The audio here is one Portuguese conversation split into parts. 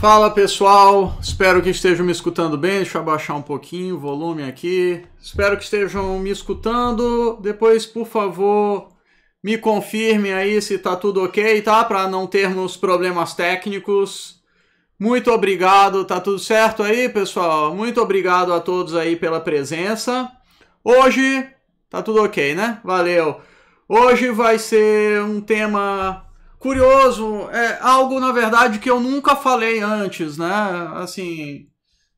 Fala pessoal, espero que estejam me escutando bem. Deixa eu abaixar um pouquinho o volume aqui. Espero que estejam me escutando. Depois, por favor, me confirme aí se tá tudo ok, tá? Para não termos problemas técnicos. Muito obrigado, tá tudo certo aí, pessoal? Muito obrigado a todos aí pela presença. Hoje tá tudo ok, né? Valeu. Hoje vai ser um tema curioso, é algo na verdade que eu nunca falei antes, né? Assim,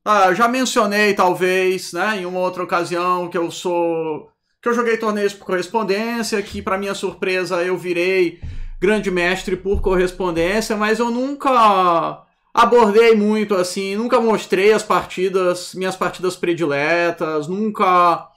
ah, já mencionei talvez, né, em uma outra ocasião que eu sou que eu joguei torneios por correspondência, que para minha surpresa eu virei grande mestre por correspondência, mas eu nunca abordei muito assim, nunca mostrei as partidas, minhas partidas prediletas, nunca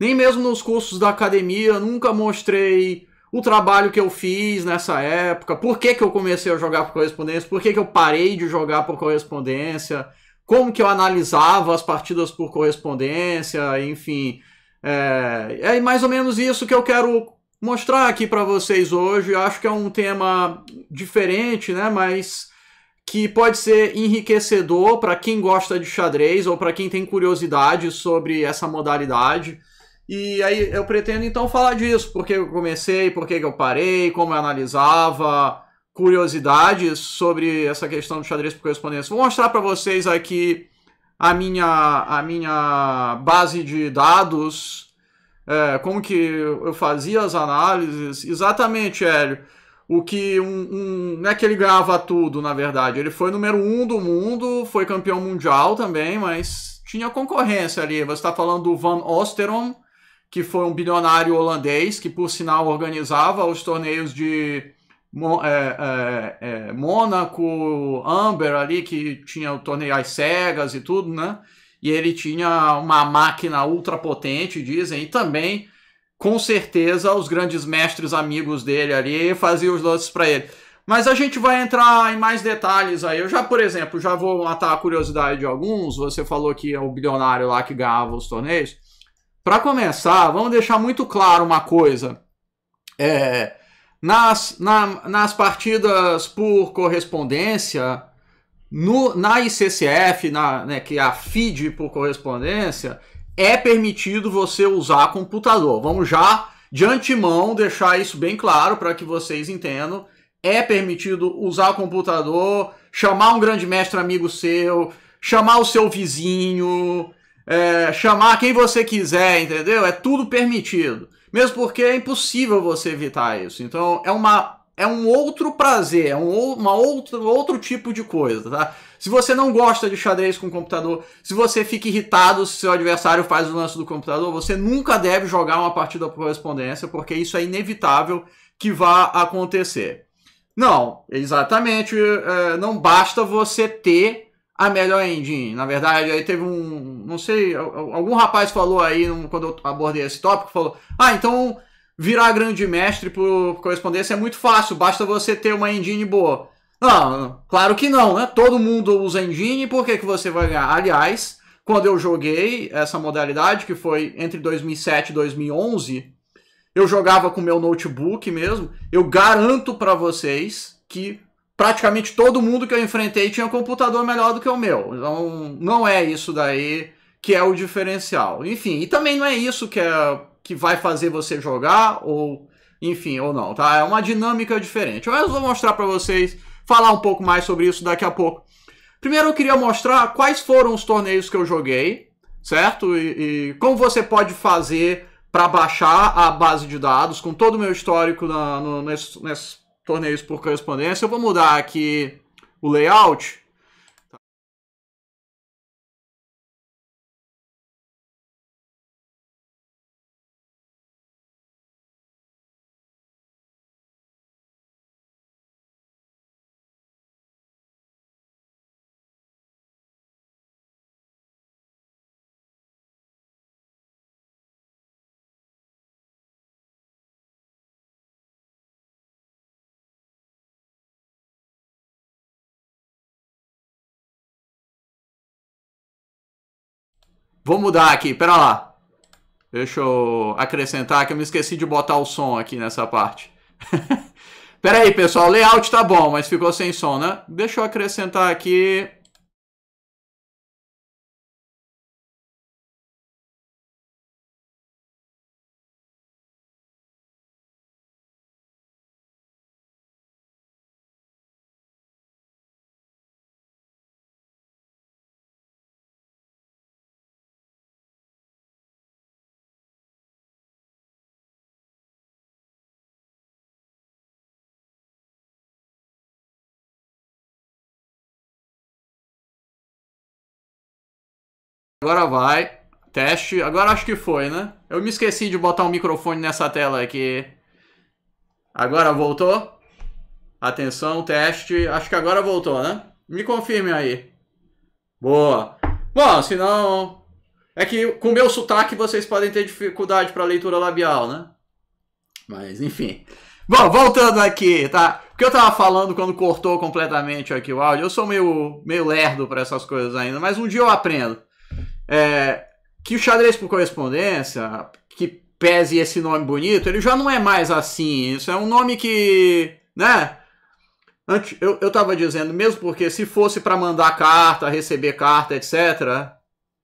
nem mesmo nos cursos da academia, nunca mostrei o trabalho que eu fiz nessa época, por que, que eu comecei a jogar por correspondência, por que, que eu parei de jogar por correspondência, como que eu analisava as partidas por correspondência, enfim. É, é mais ou menos isso que eu quero mostrar aqui para vocês hoje. Eu acho que é um tema diferente, né? Mas que pode ser enriquecedor para quem gosta de xadrez ou para quem tem curiosidade sobre essa modalidade. E aí eu pretendo então falar disso, porque eu comecei, por que eu parei, como eu analisava, curiosidades sobre essa questão do xadrez por correspondência. Vou mostrar para vocês aqui a minha, a minha base de dados, é, como que eu fazia as análises. Exatamente, Hélio. O que um, um, Não é que ele ganhava tudo, na verdade. Ele foi número um do mundo, foi campeão mundial também, mas tinha concorrência ali. Você está falando do Van Osteron, que foi um bilionário holandês que, por sinal, organizava os torneios de é, é, é, Mônaco, Amber ali, que tinha o torneio às cegas e tudo, né? E ele tinha uma máquina ultra potente, dizem, e também, com certeza, os grandes mestres amigos dele ali faziam os lances para ele. Mas a gente vai entrar em mais detalhes aí. Eu já, por exemplo, já vou matar a curiosidade de alguns. Você falou que é o bilionário lá que ganhava os torneios. Para começar, vamos deixar muito claro uma coisa. É, nas, na, nas partidas por correspondência, no, na ICCF, na, né, que é a FID por correspondência, é permitido você usar computador. Vamos já de antemão deixar isso bem claro para que vocês entendam. É permitido usar computador, chamar um grande mestre amigo seu, chamar o seu vizinho, é, chamar quem você quiser, entendeu? É tudo permitido. Mesmo porque é impossível você evitar isso. Então é uma é um outro prazer, é um uma outro, outro tipo de coisa, tá? Se você não gosta de xadrez com computador, se você fica irritado se seu adversário faz o lance do computador, você nunca deve jogar uma partida por correspondência, porque isso é inevitável que vá acontecer. Não, exatamente, é, não basta você ter a ah, melhor engine. Na verdade, aí teve um. Não sei, algum rapaz falou aí, quando eu abordei esse tópico, falou: Ah, então virar grande mestre por correspondência é muito fácil, basta você ter uma engine boa. Não, claro que não, né? Todo mundo usa engine, por que, que você vai ganhar? Aliás, quando eu joguei essa modalidade, que foi entre 2007 e 2011, eu jogava com meu notebook mesmo. Eu garanto para vocês que praticamente todo mundo que eu enfrentei tinha um computador melhor do que o meu. Então, não é isso daí que é o diferencial. Enfim, e também não é isso que, é, que vai fazer você jogar ou enfim, ou não, tá? É uma dinâmica diferente. Mas eu vou mostrar para vocês, falar um pouco mais sobre isso daqui a pouco. Primeiro eu queria mostrar quais foram os torneios que eu joguei, certo? E, e como você pode fazer para baixar a base de dados com todo o meu histórico na, no, nesse, nesse torneios por correspondência. Eu vou mudar aqui o layout Vou mudar aqui, pera lá. Deixa eu acrescentar que eu me esqueci de botar o som aqui nessa parte. pera aí, pessoal, layout tá bom, mas ficou sem som, né? Deixa eu acrescentar aqui Agora vai. Teste. Agora acho que foi, né? Eu me esqueci de botar um microfone nessa tela aqui. Agora voltou? Atenção, teste. Acho que agora voltou, né? Me confirme aí. Boa. Bom, senão... É que com meu sotaque vocês podem ter dificuldade para leitura labial, né? Mas, enfim. Bom, voltando aqui, tá? O que eu tava falando quando cortou completamente aqui o áudio, eu sou meio, meio lerdo para essas coisas ainda, mas um dia eu aprendo é, que o xadrez por correspondência, que pese esse nome bonito, ele já não é mais assim. Isso é um nome que, né? Antes, eu, eu tava dizendo, mesmo porque se fosse para mandar carta, receber carta, etc.,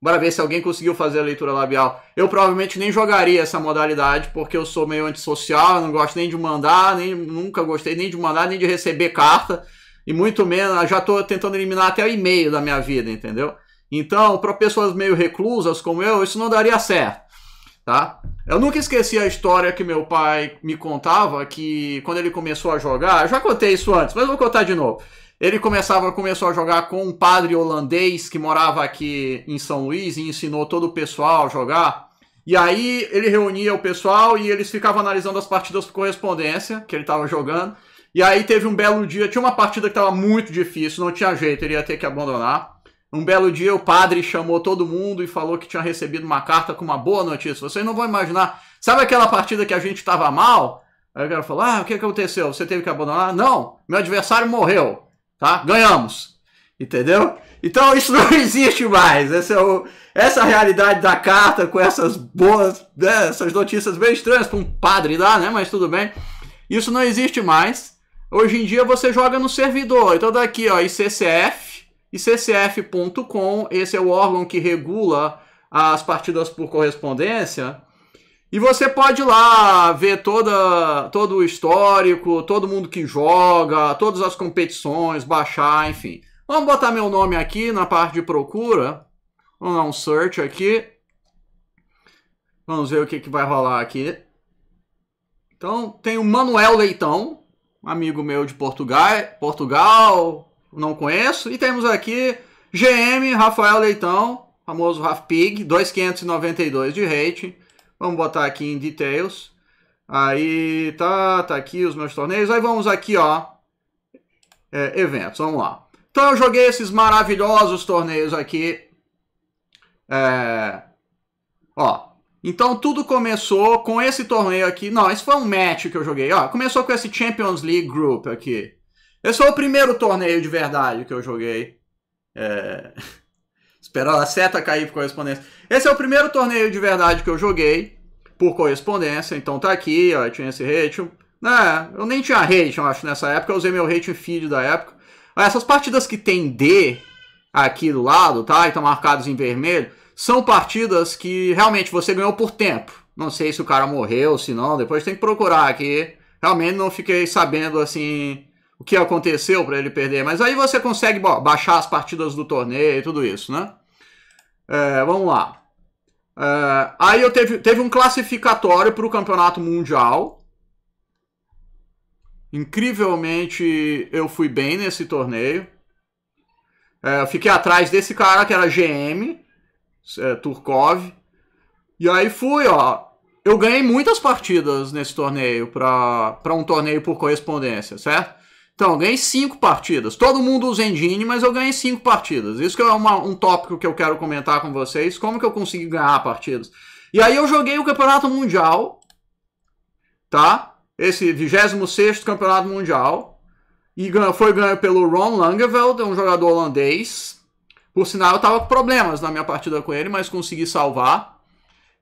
Bora ver se alguém conseguiu fazer a leitura labial. Eu provavelmente nem jogaria essa modalidade, porque eu sou meio antissocial, não gosto nem de mandar, nem nunca gostei nem de mandar, nem de receber carta, e muito menos, já estou tentando eliminar até o e-mail da minha vida, entendeu? Então, para pessoas meio reclusas como eu, isso não daria certo, tá? Eu nunca esqueci a história que meu pai me contava que quando ele começou a jogar, eu já contei isso antes, mas vou contar de novo. Ele começava, começou a jogar com um padre holandês que morava aqui em São Luís e ensinou todo o pessoal a jogar. E aí ele reunia o pessoal e eles ficavam analisando as partidas por correspondência que ele estava jogando. E aí teve um belo dia, tinha uma partida que estava muito difícil, não tinha jeito, ele ia ter que abandonar. Um belo dia o padre chamou todo mundo e falou que tinha recebido uma carta com uma boa notícia. Vocês não vão imaginar. Sabe aquela partida que a gente estava mal? Aí o cara falou: Ah, o que aconteceu? Você teve que abandonar? Não, meu adversário morreu. Tá? Ganhamos. Entendeu? Então isso não existe mais. Essa é, o, essa é realidade da carta com essas boas, né, essas notícias bem estranhas para um padre lá, né? Mas tudo bem. Isso não existe mais. Hoje em dia você joga no servidor. Então daqui, tá ó, ICCF e CCF.com, esse é o órgão que regula as partidas por correspondência. E você pode ir lá ver toda, todo o histórico, todo mundo que joga, todas as competições, baixar, enfim. Vamos botar meu nome aqui na parte de procura. Vamos dar um search aqui. Vamos ver o que, que vai rolar aqui. Então, tem o Manuel Leitão, amigo meu de Portugal, Portugal não conheço. E temos aqui GM Rafael Leitão, famoso Raf Pig, 2,592 de rating. Vamos botar aqui em details. Aí tá, tá aqui os meus torneios. Aí vamos aqui, ó. É, eventos, vamos lá. Então eu joguei esses maravilhosos torneios aqui. É, ó, então tudo começou com esse torneio aqui. Não, esse foi um match que eu joguei. Ó, começou com esse Champions League Group aqui. Esse foi o primeiro torneio de verdade que eu joguei. É... a seta cair por correspondência. Esse é o primeiro torneio de verdade que eu joguei por correspondência. Então tá aqui, ó, tinha esse rating. Né? Eu nem tinha rating, eu acho, nessa época. Eu usei meu rating feed da época. Ah, essas partidas que tem D aqui do lado, tá? E estão tá marcados em vermelho. São partidas que realmente você ganhou por tempo. Não sei se o cara morreu, se não. Depois tem que procurar aqui. Realmente não fiquei sabendo, assim o que aconteceu para ele perder, mas aí você consegue bom, baixar as partidas do torneio e tudo isso, né? É, vamos lá. É, aí eu teve, teve um classificatório para o campeonato mundial. Incrivelmente eu fui bem nesse torneio. É, eu fiquei atrás desse cara que era GM, é, Turkov. E aí fui, ó. Eu ganhei muitas partidas nesse torneio, para um torneio por correspondência, certo? Então, eu ganhei cinco partidas. Todo mundo usa engine, mas eu ganhei cinco partidas. Isso é uma, um tópico que eu quero comentar com vocês. Como que eu consegui ganhar partidas? E aí eu joguei o Campeonato Mundial, tá? Esse 26º Campeonato Mundial. E foi ganho pelo Ron Langeveld, um jogador holandês. Por sinal, eu tava com problemas na minha partida com ele, mas consegui salvar.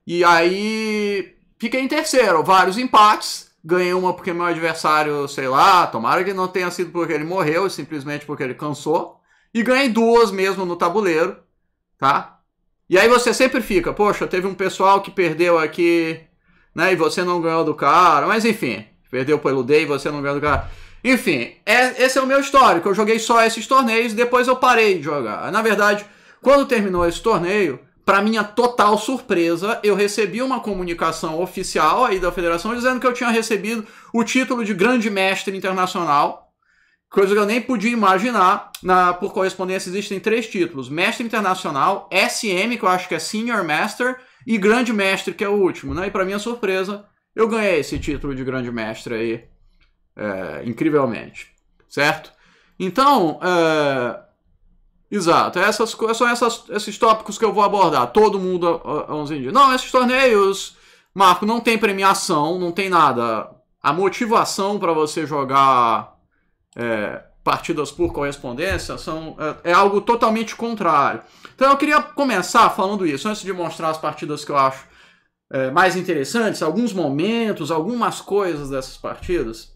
E aí fiquei em terceiro, vários empates ganhei uma porque meu adversário, sei lá, tomara que não tenha sido porque ele morreu, simplesmente porque ele cansou. E ganhei duas mesmo no tabuleiro, tá? E aí você sempre fica, poxa, teve um pessoal que perdeu aqui, né? E você não ganhou do cara, mas enfim, perdeu pelo Day e você não ganhou do cara. Enfim, é, esse é o meu histórico. Eu joguei só esses torneios, depois eu parei de jogar. Na verdade, quando terminou esse torneio, para minha total surpresa, eu recebi uma comunicação oficial aí da federação dizendo que eu tinha recebido o título de grande mestre internacional, coisa que eu nem podia imaginar. Na, por correspondência existem três títulos: mestre internacional, SM, que eu acho que é senior master, e grande mestre, que é o último, né? E para minha surpresa, eu ganhei esse título de grande mestre aí, é, incrivelmente, certo? Então, é, Exato, essas, são essas, esses tópicos que eu vou abordar. Todo mundo a, a 11 dias. Não, esses torneios, Marco, não tem premiação, não tem nada. A motivação para você jogar é, partidas por correspondência são, é, é, algo totalmente contrário. Então eu queria começar falando isso, antes de mostrar as partidas que eu acho é, mais interessantes, alguns momentos, algumas coisas dessas partidas.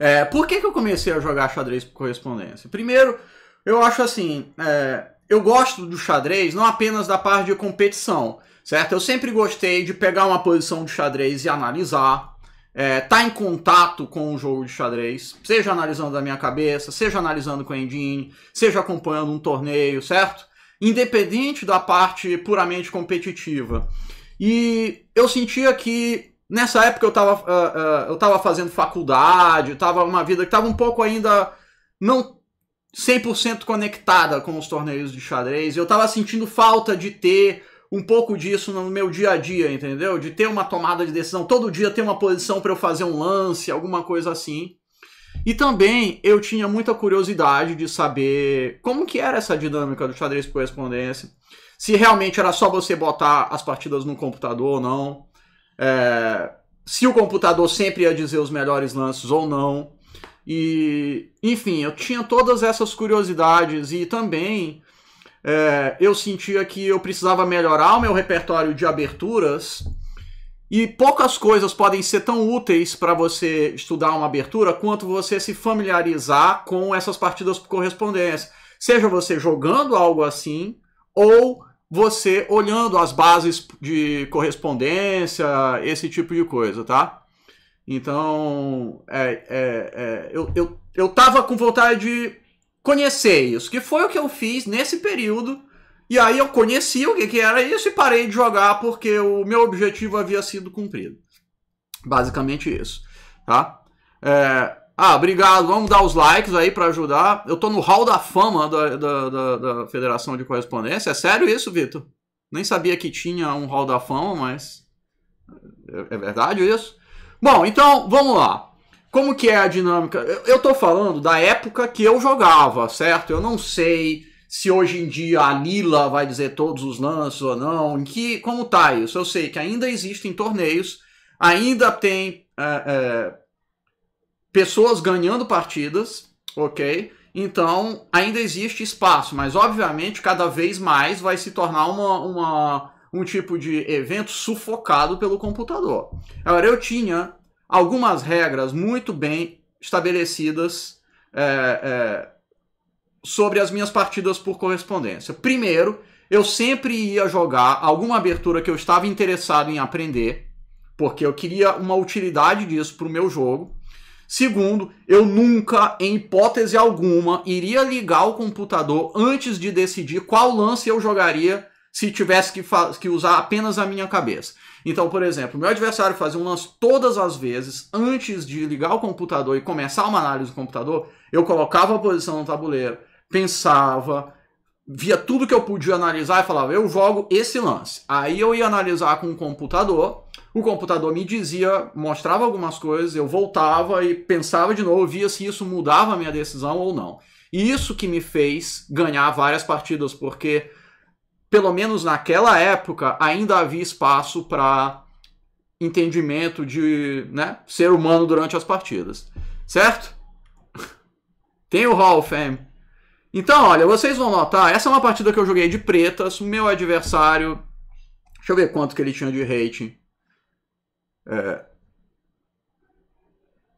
É, por que, que eu comecei a jogar xadrez por correspondência? Primeiro eu acho assim, é, eu gosto do xadrez não apenas da parte de competição, certo? Eu sempre gostei de pegar uma posição de xadrez e analisar, é, tá em contato com o jogo de xadrez, seja analisando da minha cabeça, seja analisando com a engine, seja acompanhando um torneio, certo? Independente da parte puramente competitiva. E eu sentia que nessa época eu estava uh, ah, uh, ah, eu tava fazendo faculdade, estava uma vida que estava um pouco ainda não 100% conectada com os torneios de xadrez. Eu tava sentindo falta de ter um pouco disso no meu dia a dia, entendeu? De ter uma tomada de decisão, todo dia ter uma posição para eu fazer um lance, alguma coisa assim. E também eu tinha muita curiosidade de saber como que era essa dinâmica do xadrez correspondência, se realmente era só você botar as partidas no computador ou não, é, se o computador sempre ia dizer os melhores lances ou não. E, enfim, eu tinha todas essas curiosidades e também é, eu sentia que eu precisava melhorar o meu repertório de aberturas. E poucas coisas podem ser tão úteis para você estudar uma abertura quanto você se familiarizar com essas partidas por correspondência. Seja você jogando algo assim, ou você olhando as bases de correspondência, esse tipo de coisa, tá? Então, é, é, é, eu, eu, eu tava com vontade de conhecer isso, que foi o que eu fiz nesse período. E aí eu conheci o que, que era isso e parei de jogar porque o meu objetivo havia sido cumprido. Basicamente isso, tá? É, ah, obrigado. Vamos dar os likes aí para ajudar. Eu tô no hall da fama da, da, da, da Federação de Correspondência. É sério isso, Vitor? Nem sabia que tinha um hall da fama, mas. É, é verdade isso? Bom, então vamos lá. Como que é a dinâmica? Eu estou falando da época que eu jogava, certo? Eu não sei se hoje em dia a Lila vai dizer todos os lances ou não. Em que, como tá isso? Eu sei que ainda existem torneios, ainda tem é, é, pessoas ganhando partidas, ok? Então ainda existe espaço, mas obviamente cada vez mais vai se tornar uma, uma um tipo de evento sufocado pelo computador. Agora, eu tinha algumas regras muito bem estabelecidas é, é, sobre as minhas partidas por correspondência. Primeiro, eu sempre ia jogar alguma abertura que eu estava interessado em aprender, porque eu queria uma utilidade disso para o meu jogo. Segundo, eu nunca, em hipótese alguma, iria ligar o computador antes de decidir qual lance eu jogaria se tivesse que, que usar apenas a minha cabeça. Então, por exemplo, meu adversário fazer um lance todas as vezes antes de ligar o computador e começar uma análise do computador, eu colocava a posição no tabuleiro, pensava, via tudo que eu podia analisar e falava, eu jogo esse lance. Aí eu ia analisar com o computador, o computador me dizia, mostrava algumas coisas, eu voltava e pensava de novo, via se isso mudava a minha decisão ou não. E isso que me fez ganhar várias partidas, porque pelo menos naquela época, ainda havia espaço para entendimento de né, ser humano durante as partidas. Certo? Tem o Hall of Fame. Então, olha, vocês vão notar, essa é uma partida que eu joguei de pretas, meu adversário... Deixa eu ver quanto que ele tinha de rating. É,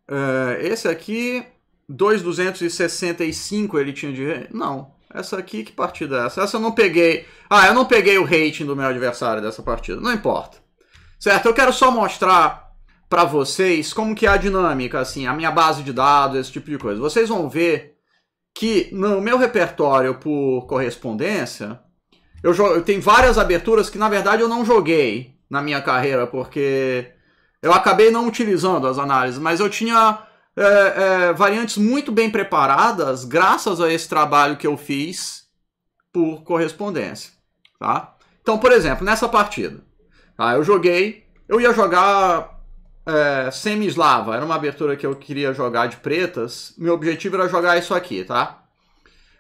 é, esse aqui, 2,265 ele tinha de rating. Não, essa aqui, que partida é essa? Essa eu não peguei. Ah, eu não peguei o rating do meu adversário dessa partida. Não importa. Certo? Eu quero só mostrar para vocês como que é a dinâmica, assim, a minha base de dados, esse tipo de coisa. Vocês vão ver que no meu repertório por correspondência, eu, eu tenho várias aberturas que na verdade eu não joguei na minha carreira, porque eu acabei não utilizando as análises, mas eu tinha é, é, variantes muito bem preparadas, graças a esse trabalho que eu fiz por correspondência. Tá? Então, por exemplo, nessa partida, tá? eu joguei, eu ia jogar é, semi slava era uma abertura que eu queria jogar de pretas, meu objetivo era jogar isso aqui, tá?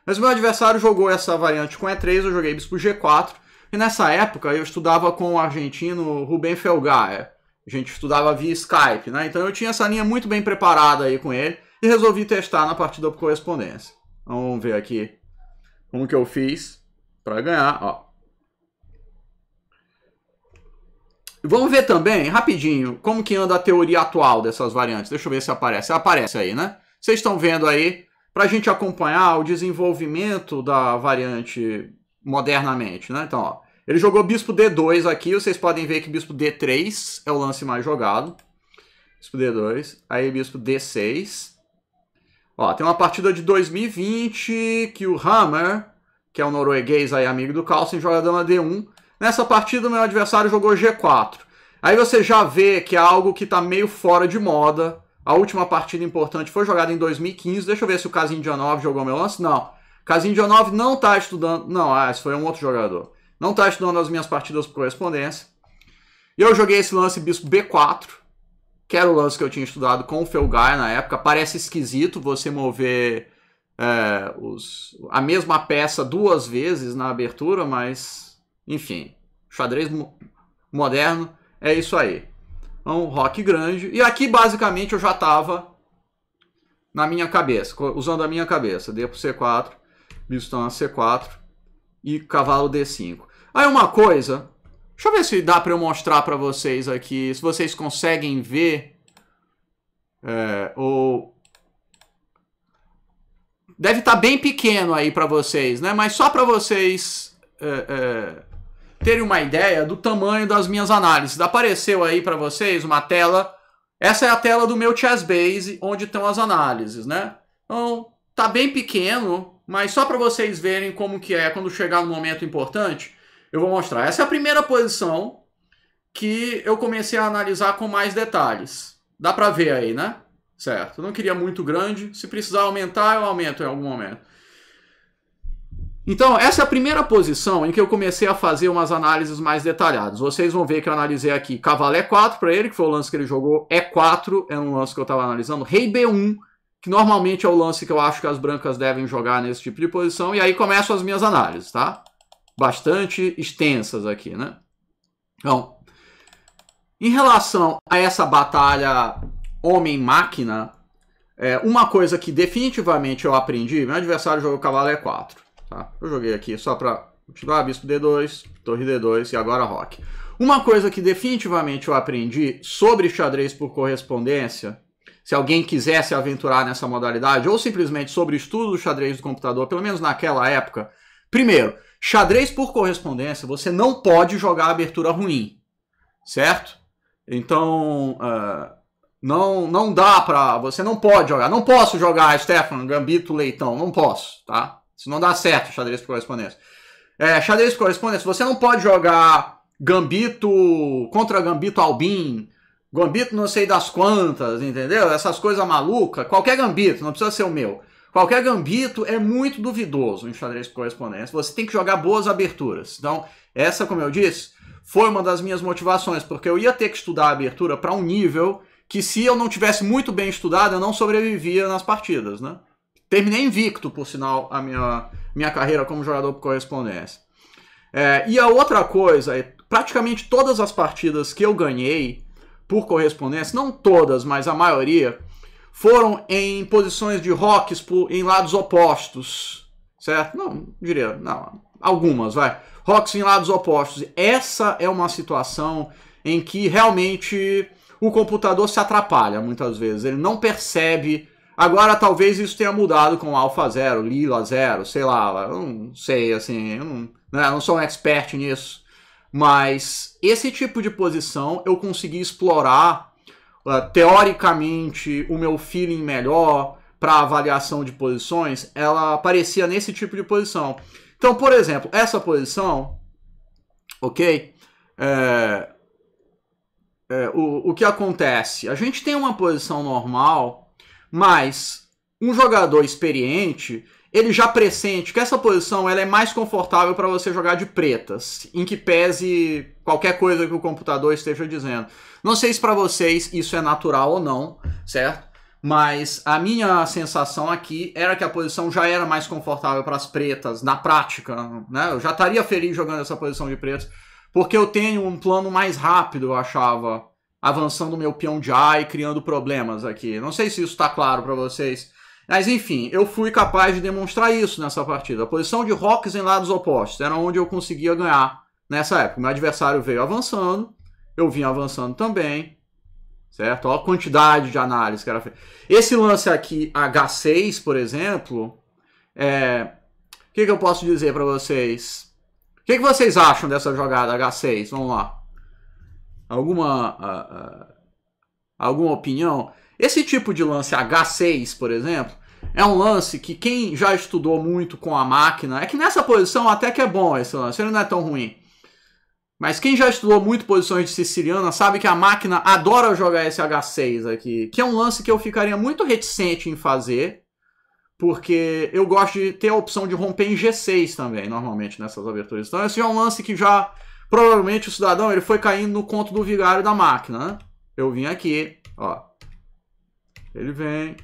Mas meu adversário jogou essa variante com E3, eu joguei bispo G4, e nessa época eu estudava com o argentino Rubem Felgaia, a gente estudava via Skype, né? Então eu tinha essa linha muito bem preparada aí com ele e resolvi testar na partida por correspondência. vamos ver aqui como que eu fiz para ganhar, ó. Vamos ver também, rapidinho, como que anda a teoria atual dessas variantes. Deixa eu ver se aparece. Aparece aí, né? Vocês estão vendo aí, para a gente acompanhar o desenvolvimento da variante modernamente, né? Então, ó, ele jogou bispo D2 aqui, vocês podem ver que bispo D3 é o lance mais jogado. Bispo D2, aí bispo D6. Ó, tem uma partida de 2020 que o Hammer, que é o um norueguês aí amigo do Carlsen, joga dama D1. Nessa partida o meu adversário jogou G4. Aí você já vê que é algo que está meio fora de moda. A última partida importante foi jogada em 2015. Deixa eu ver se o Casim Dianov jogou meu lance. Não. Casim Dianov não está estudando. Não, ah, esse foi um outro jogador. Não está estudando as minhas partidas por correspondência. E eu joguei esse lance bispo B4, que era o lance que eu tinha estudado com o Felgar na época. Parece esquisito você mover é, os, a mesma peça duas vezes na abertura, mas enfim, xadrez mo moderno é isso aí. Então, rock grande. E aqui basicamente eu já estava na minha cabeça, usando a minha cabeça. D pro C4, bispo a C4 e cavalo D5. Aí uma coisa, deixa eu ver se dá para eu mostrar para vocês aqui, se vocês conseguem ver, é, ou... Deve estar tá bem pequeno aí para vocês, né? Mas só para vocês é, é, terem uma ideia do tamanho das minhas análises. Apareceu aí para vocês uma tela... Essa é a tela do meu Chessbase, onde estão as análises, né? Então, tá bem pequeno, mas só para vocês verem como que é quando chegar no momento importante. Eu vou mostrar. Essa é a primeira posição que eu comecei a analisar com mais detalhes. Dá para ver aí, né? Certo. Eu não queria muito grande. Se precisar aumentar, eu aumento em algum momento. Então, essa é a primeira posição em que eu comecei a fazer umas análises mais detalhadas. Vocês vão ver que eu analisei aqui e 4 para ele, que foi o lance que ele jogou. E4 é, é um lance que eu estava analisando. Rei B1, que normalmente é o lance que eu acho que as brancas devem jogar nesse tipo de posição. E aí começam as minhas análises, tá? bastante extensas aqui, né? Então, em relação a essa batalha homem-máquina, é, uma coisa que definitivamente eu aprendi, meu adversário jogou cavalo E4, tá? Eu joguei aqui só para continuar, bispo D2, torre D2 e agora rock. Uma coisa que definitivamente eu aprendi sobre xadrez por correspondência, se alguém quisesse aventurar nessa modalidade, ou simplesmente sobre estudo do xadrez do computador, pelo menos naquela época, primeiro, Xadrez por correspondência, você não pode jogar abertura ruim, certo? Então, uh, não, não dá pra. Você não pode jogar. Não posso jogar Stefan, Gambito, Leitão. Não posso, tá? Isso não dá certo, xadrez por correspondência. É, xadrez por correspondência, você não pode jogar Gambito contra Gambito Albin, Gambito não sei das quantas, entendeu? Essas coisas malucas. Qualquer Gambito, não precisa ser o meu. Qualquer gambito é muito duvidoso em xadrez por correspondência. Você tem que jogar boas aberturas. Então, essa, como eu disse, foi uma das minhas motivações, porque eu ia ter que estudar a abertura para um nível que, se eu não tivesse muito bem estudado, eu não sobrevivia nas partidas, né? Terminei invicto, por sinal, a minha, minha carreira como jogador por correspondência. É, e a outra coisa é, praticamente todas as partidas que eu ganhei por correspondência, não todas, mas a maioria, foram em posições de rocks em lados opostos, certo? Não, diria, não, algumas, vai. Rocks em lados opostos. Essa é uma situação em que realmente o computador se atrapalha muitas vezes, ele não percebe. Agora talvez isso tenha mudado com Alpha Zero, Lila Zero, sei lá, eu não sei, assim, eu não, né, eu não sou um expert nisso. Mas esse tipo de posição eu consegui explorar ah, teoricamente, o meu feeling melhor para avaliação de posições, ela aparecia nesse tipo de posição. Então, por exemplo, essa posição, ok? É, é, o, o que acontece? A gente tem uma posição normal, mas um jogador experiente ele já pressente que essa posição ela é mais confortável para você jogar de pretas, em que pese qualquer coisa que o computador esteja dizendo. Não sei se para vocês isso é natural ou não, certo? Mas a minha sensação aqui era que a posição já era mais confortável para as pretas, na prática, né? Eu já estaria feliz jogando essa posição de pretas, porque eu tenho um plano mais rápido, eu achava, avançando meu peão de A e criando problemas aqui. Não sei se isso está claro para vocês. Mas enfim, eu fui capaz de demonstrar isso nessa partida. A posição de rocks em lados opostos era onde eu conseguia ganhar nessa época. Meu adversário veio avançando, eu vim avançando também, certo? Olha a quantidade de análise que era feita. Esse lance aqui, H6, por exemplo, é... o que, que eu posso dizer para vocês? O que, que vocês acham dessa jogada H6? Vamos lá. Alguma, ah, ah, alguma opinião? Esse tipo de lance H6, por exemplo, é um lance que quem já estudou muito com a máquina, é que nessa posição até que é bom esse lance, ele não é tão ruim. Mas quem já estudou muito posições de siciliana sabe que a máquina adora jogar esse H6 aqui, que é um lance que eu ficaria muito reticente em fazer, porque eu gosto de ter a opção de romper em G6 também, normalmente, nessas aberturas. Então esse é um lance que já, provavelmente, o cidadão ele foi caindo no conto do vigário da máquina, né? Eu vim aqui, ó. Ele vem,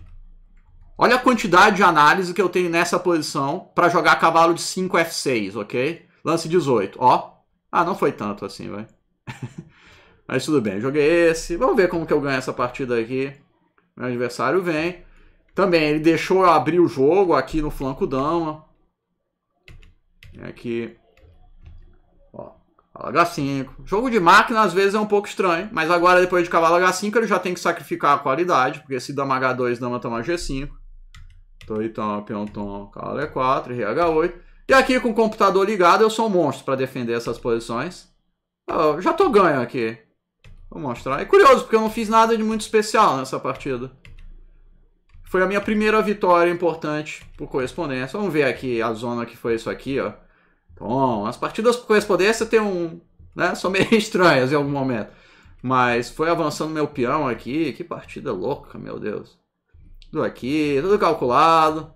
Olha a quantidade de análise que eu tenho nessa posição para jogar cavalo de 5 F6, ok? Lance 18, ó. Ah, não foi tanto assim, vai. Mas tudo bem, joguei esse. Vamos ver como que eu ganho essa partida aqui. Meu adversário vem. Também, ele deixou eu abrir o jogo aqui no flanco dama. Aqui. Ó, cavalo H5. Jogo de máquina às vezes é um pouco estranho. Mas agora, depois de cavalo H5, ele já tem que sacrificar a qualidade. Porque se dama H2, dama toma G5 peão tom, Cala e 4, RH8. E aqui com o computador ligado eu sou um monstro para defender essas posições. Ah, eu já tô ganho aqui. Vou mostrar. É curioso, porque eu não fiz nada de muito especial nessa partida. Foi a minha primeira vitória importante por correspondência. Vamos ver aqui a zona que foi isso aqui, ó. Bom, então, as partidas por correspondência tem um... Né, são meio estranhas em algum momento. Mas foi avançando meu peão aqui. Que partida louca, meu Deus. Tudo aqui, tudo calculado.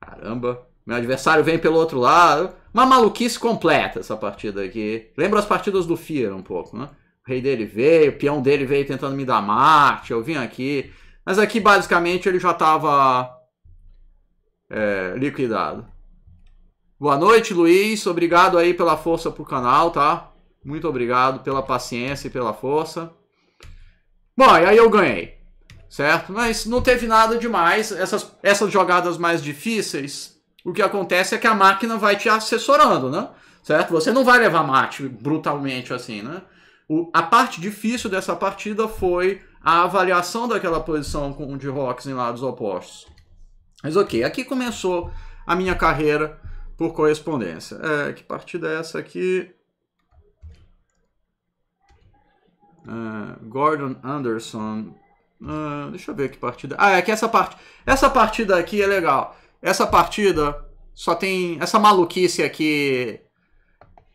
Caramba. Meu adversário vem pelo outro lado. Uma maluquice completa essa partida aqui. Lembra as partidas do Fira um pouco, né? O rei dele veio, o peão dele veio tentando me dar mate, eu vim aqui. Mas aqui, basicamente, ele já estava é, liquidado. Boa noite, Luiz. Obrigado aí pela força pro canal, tá? Muito obrigado pela paciência e pela força. Bom, e aí eu ganhei certo? Mas não teve nada demais. Essas, essas jogadas mais difíceis, o que acontece é que a máquina vai te assessorando, né? Certo? Você não vai levar mate brutalmente assim, né? O, a parte difícil dessa partida foi a avaliação daquela posição com, de rocks em lados opostos. Mas ok, aqui começou a minha carreira por correspondência. É, que partida é essa aqui? Uh, Gordon Anderson Uh, deixa eu ver que partida. Ah, é que essa parte. Essa partida aqui é legal. Essa partida só tem. Essa maluquice aqui.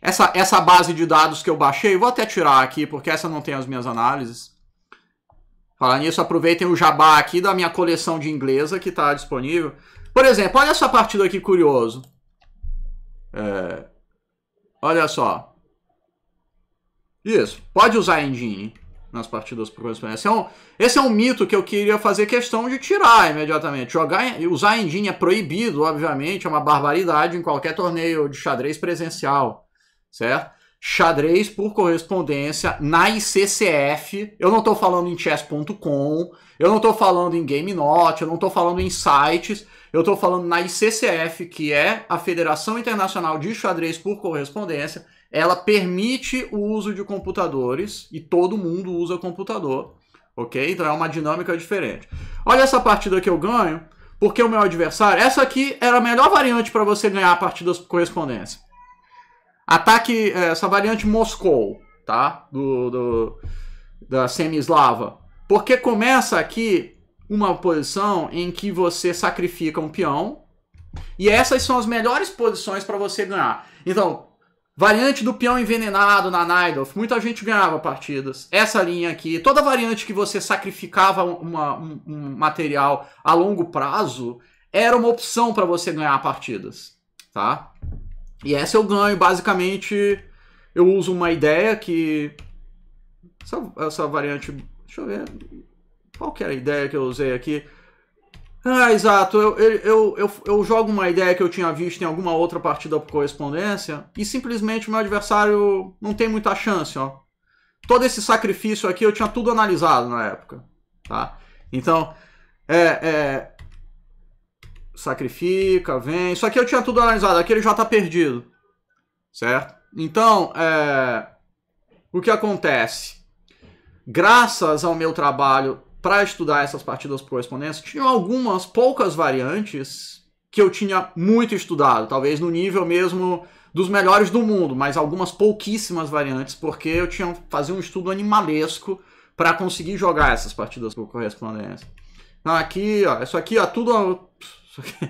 Essa, essa base de dados que eu baixei, vou até tirar aqui, porque essa não tem as minhas análises. Falar nisso, aproveitem o jabá aqui da minha coleção de inglesa que está disponível. Por exemplo, olha essa partida aqui curioso. É, olha só. Isso, pode usar engine nas partidas por correspondência. Esse é, um, esse é um mito que eu queria fazer questão de tirar imediatamente. Jogar, usar endinha é proibido, obviamente, é uma barbaridade em qualquer torneio de xadrez presencial, certo? Xadrez por correspondência na ICCF. Eu não estou falando em chess.com, eu não estou falando em GameNot, eu não estou falando em sites, eu estou falando na ICCF, que é a Federação Internacional de Xadrez por Correspondência, ela permite o uso de computadores e todo mundo usa computador, ok? Então é uma dinâmica diferente. Olha essa partida que eu ganho, porque o meu adversário. Essa aqui era a melhor variante para você ganhar a partida correspondência. Ataque, é, essa variante Moscou, tá? Do, do da semi-eslava. Porque começa aqui uma posição em que você sacrifica um peão. E essas são as melhores posições para você ganhar. Então, Variante do peão envenenado na Nidorf, muita gente ganhava partidas. Essa linha aqui, toda variante que você sacrificava uma, um, um, material a longo prazo, era uma opção para você ganhar partidas, tá? E essa eu ganho, basicamente, eu uso uma ideia que... Essa, essa variante, deixa eu ver, qual que era a ideia que eu usei aqui? Ah, exato. Eu, eu, eu, eu, jogo uma ideia que eu tinha visto em alguma outra partida por correspondência e simplesmente meu adversário não tem muita chance, ó. Todo esse sacrifício aqui eu tinha tudo analisado na época, tá? Então, é, é... Sacrifica, vem... Isso aqui eu tinha tudo analisado, aqui ele já tá perdido, certo? Então, é... O que acontece? Graças ao meu trabalho para estudar essas partidas por correspondência, tinham algumas poucas variantes que eu tinha muito estudado, talvez no nível mesmo dos melhores do mundo, mas algumas pouquíssimas variantes, porque eu tinha fazer um estudo animalesco para conseguir jogar essas partidas por correspondência. então ah, aqui, ó, isso aqui, ó, tudo. Aqui,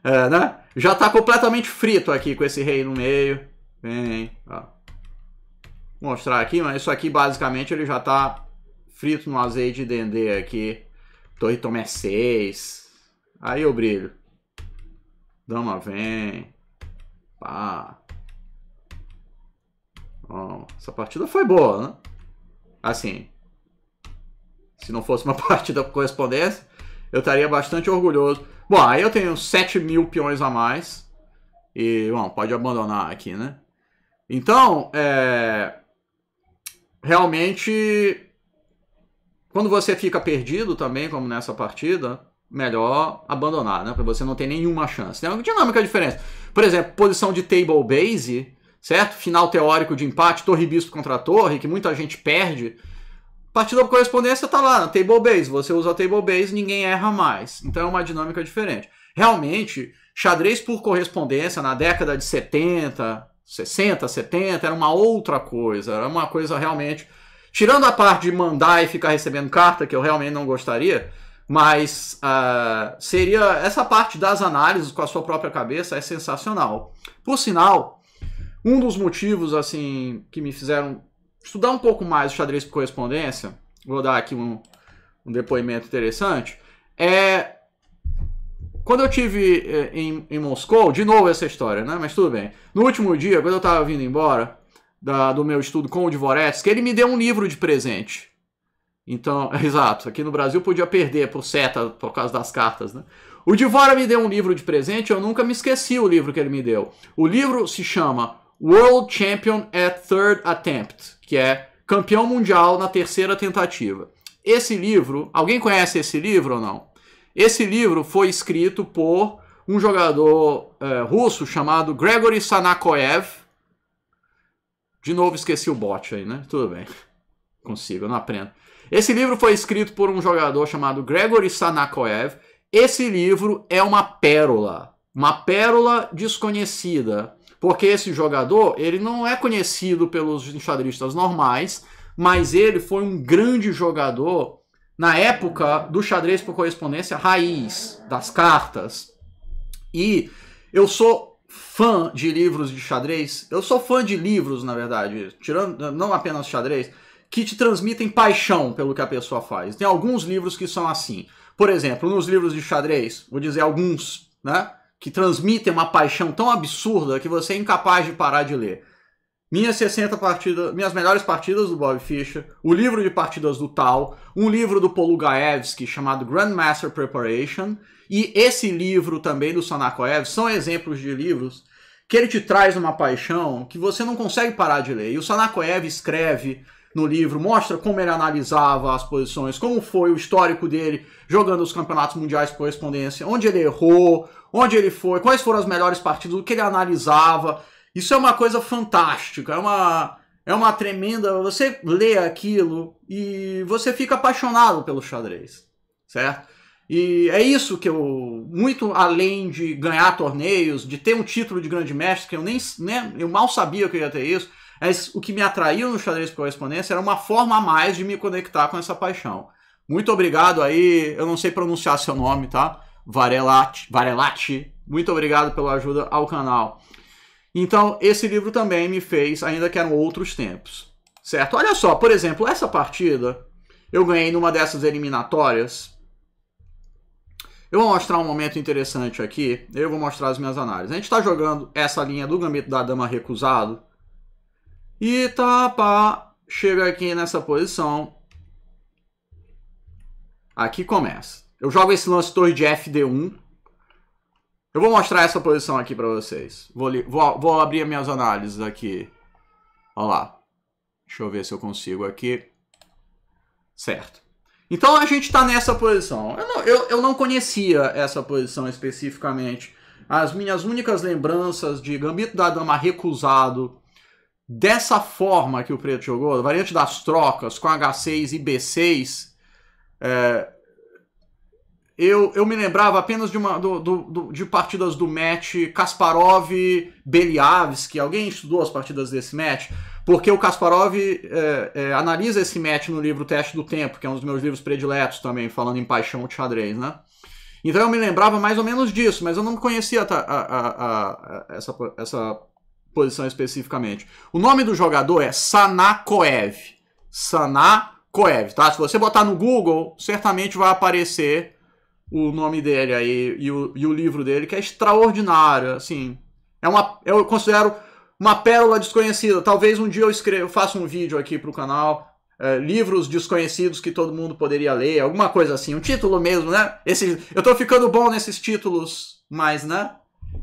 é, né? Já está completamente frito aqui com esse rei no meio. Vem, ó. Vou mostrar aqui, mas isso aqui basicamente ele já está frito no azeite de dendê aqui. Torre Tomé 6. Aí eu brilho. Dama vem. Pá. Bom, essa partida foi boa, né? Assim, se não fosse uma partida por correspondência, eu estaria bastante orgulhoso. Bom, aí eu tenho 7 mil peões a mais. E, bom, pode abandonar aqui, né? Então, é... Realmente, quando você fica perdido também, como nessa partida, melhor abandonar, né? Para você não ter nenhuma chance. Tem uma dinâmica diferente. Por exemplo, posição de table base, certo? Final teórico de empate, torre bispo contra torre, que muita gente perde. Partida por correspondência está lá, table base. Você usa table base, ninguém erra mais. Então é uma dinâmica diferente. Realmente, xadrez por correspondência na década de 70, 60, 70 era uma outra coisa, era uma coisa realmente Tirando a parte de mandar e ficar recebendo carta, que eu realmente não gostaria, mas uh, seria essa parte das análises com a sua própria cabeça é sensacional. Por sinal, um dos motivos assim que me fizeram estudar um pouco mais o xadrez por correspondência, vou dar aqui um, um depoimento interessante, é quando eu tive eh, em, em Moscou, de novo essa história, né? Mas tudo bem. No último dia, quando eu estava vindo embora, da, do meu estudo com o Dvoretsky, ele me deu um livro de presente. Então, exato, aqui no Brasil podia perder por seta por causa das cartas, né? O Divora me deu um livro de presente, eu nunca me esqueci o livro que ele me deu. O livro se chama World Champion at Third Attempt, que é Campeão Mundial na Terceira Tentativa. Esse livro, alguém conhece esse livro ou não? Esse livro foi escrito por um jogador é, russo chamado Gregory Sanakoev, de novo, esqueci o bot aí, né? Tudo bem. Consigo, eu não aprendo. Esse livro foi escrito por um jogador chamado Gregory Sanakoev. Esse livro é uma pérola. Uma pérola desconhecida. Porque esse jogador, ele não é conhecido pelos xadristas normais, mas ele foi um grande jogador na época do xadrez por correspondência raiz, das cartas. E eu sou fã de livros de xadrez, eu sou fã de livros, na verdade, tirando não apenas xadrez, que te transmitem paixão pelo que a pessoa faz. Tem alguns livros que são assim. Por exemplo, nos livros de xadrez, vou dizer alguns, né? Que transmitem uma paixão tão absurda que você é incapaz de parar de ler. Minhas 60 partidas, minhas melhores partidas do Bob Fischer, o livro de partidas do Tal, um livro do Polugaevski chamado Grandmaster Preparation, e esse livro também do Sonakoev são exemplos de livros que ele te traz uma paixão que você não consegue parar de ler. E o Sanakoev escreve no livro, mostra como ele analisava as posições, como foi o histórico dele jogando os campeonatos mundiais por correspondência, onde ele errou, onde ele foi, quais foram as melhores partidas, o que ele analisava. Isso é uma coisa fantástica, é uma, é uma tremenda. Você lê aquilo e você fica apaixonado pelo xadrez, certo? E é isso que eu. Muito além de ganhar torneios, de ter um título de grande mestre, que eu nem. Né, eu mal sabia que eu ia ter isso. Mas o que me atraiu no xadrez correspondência era uma forma a mais de me conectar com essa paixão. Muito obrigado aí. Eu não sei pronunciar seu nome, tá? Varelati. Varelati. Muito obrigado pela ajuda ao canal. Então, esse livro também me fez, ainda que eram outros tempos. Certo? Olha só, por exemplo, essa partida eu ganhei numa dessas eliminatórias eu vou mostrar um momento interessante aqui. Eu vou mostrar as minhas análises. A gente está jogando essa linha do gambito da dama recusado. E tapa tá, chega aqui nessa posição. Aqui começa. Eu jogo esse lance torre de FD1. Eu vou mostrar essa posição aqui para vocês. Vou, vou, vou abrir minhas análises aqui. Olha lá. Deixa eu ver se eu consigo aqui. Certo. Então a gente está nessa posição. Eu não, eu, eu não conhecia essa posição especificamente. As minhas únicas lembranças de Gambito da Dama recusado dessa forma que o Preto jogou, a variante das trocas com H6 e B6, é, eu, eu me lembrava apenas de, uma, do, do, do, de partidas do match Kasparov-Beliavski. Alguém estudou as partidas desse match? Porque o Kasparov é, é, analisa esse match no livro Teste do Tempo, que é um dos meus livros prediletos também, falando em paixão de xadrez, né? Então eu me lembrava mais ou menos disso, mas eu não conhecia a, a, a, essa, essa posição especificamente. O nome do jogador é Sanakoev. Sanakoev, tá? Se você botar no Google, certamente vai aparecer o nome dele aí e o, e o livro dele, que é extraordinário, assim. É uma, eu considero uma pérola desconhecida. Talvez um dia eu, escreva, eu faça um vídeo aqui para o canal. É, livros desconhecidos que todo mundo poderia ler, alguma coisa assim, um título mesmo, né? Esse, eu tô ficando bom nesses títulos mais, né?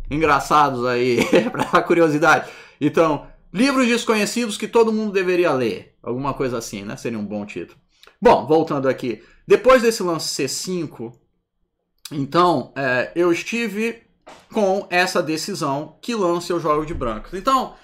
Engraçados aí, pra curiosidade. Então, livros desconhecidos que todo mundo deveria ler, alguma coisa assim, né? Seria um bom título. Bom, voltando aqui. Depois desse lance C5, então, é, eu estive com essa decisão que lança o jogo de brancos. Então,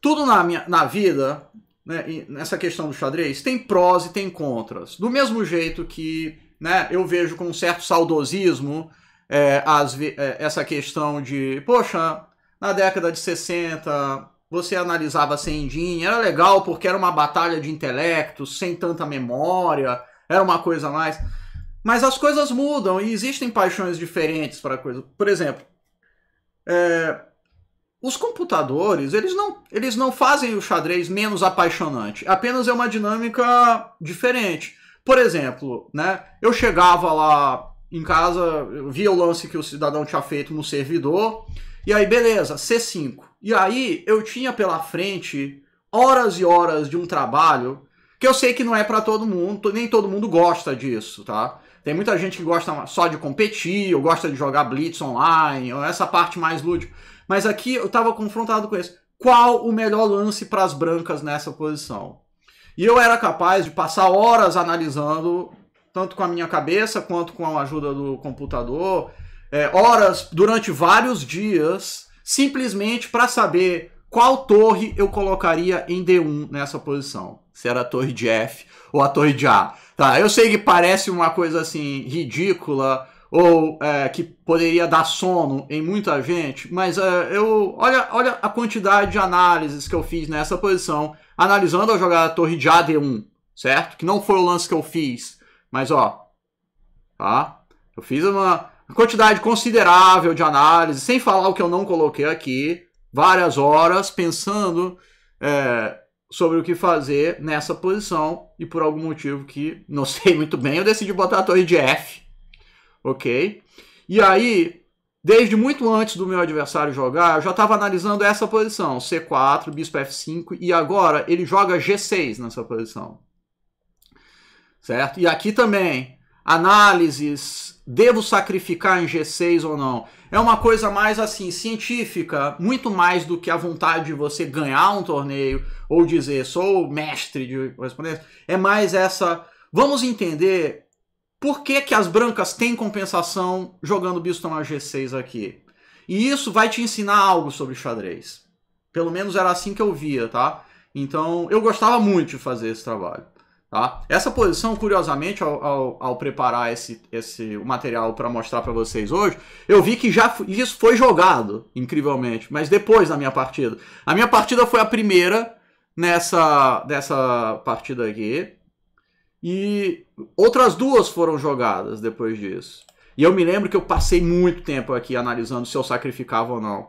tudo na, minha, na vida, né, nessa questão do xadrez, tem prós e tem contras. Do mesmo jeito que né, eu vejo com um certo saudosismo é, as, é, essa questão de, poxa, na década de 60 você analisava sem dinheiro era legal porque era uma batalha de intelectos, sem tanta memória, era uma coisa mais. Mas as coisas mudam e existem paixões diferentes para coisa. Por exemplo, é, os computadores, eles não, eles não fazem o xadrez menos apaixonante. Apenas é uma dinâmica diferente. Por exemplo, né, eu chegava lá em casa, via o lance que o cidadão tinha feito no servidor, e aí beleza, C5. E aí eu tinha pela frente horas e horas de um trabalho que eu sei que não é para todo mundo, nem todo mundo gosta disso, tá? Tem muita gente que gosta só de competir, ou gosta de jogar Blitz online, ou essa parte mais lúdica. Mas aqui eu estava confrontado com isso. Qual o melhor lance para as brancas nessa posição? E eu era capaz de passar horas analisando, tanto com a minha cabeça quanto com a ajuda do computador, é, horas durante vários dias, simplesmente para saber qual torre eu colocaria em D1 nessa posição. Se era a torre de F ou a torre de A. Tá, eu sei que parece uma coisa assim ridícula ou é, que poderia dar sono em muita gente, mas é, eu olha, olha a quantidade de análises que eu fiz nessa posição, analisando a jogada torre de AD1, certo? Que não foi o lance que eu fiz, mas ó, tá? Eu fiz uma quantidade considerável de análise, sem falar o que eu não coloquei aqui, várias horas pensando é, sobre o que fazer nessa posição e por algum motivo que não sei muito bem, eu decidi botar a torre de F, ok? E aí, desde muito antes do meu adversário jogar, eu já estava analisando essa posição, C4, bispo F5, e agora ele joga G6 nessa posição, certo? E aqui também, análises, devo sacrificar em G6 ou não. É uma coisa mais assim, científica, muito mais do que a vontade de você ganhar um torneio ou dizer sou mestre de correspondência. É mais essa. Vamos entender por que, que as brancas têm compensação jogando Biston a G6 aqui. E isso vai te ensinar algo sobre xadrez. Pelo menos era assim que eu via, tá? Então eu gostava muito de fazer esse trabalho. Tá? Essa posição, curiosamente, ao, ao, ao preparar esse, esse o material para mostrar para vocês hoje, eu vi que já isso foi jogado, incrivelmente, mas depois da minha partida. A minha partida foi a primeira nessa dessa partida aqui, e outras duas foram jogadas depois disso. E eu me lembro que eu passei muito tempo aqui analisando se eu sacrificava ou não.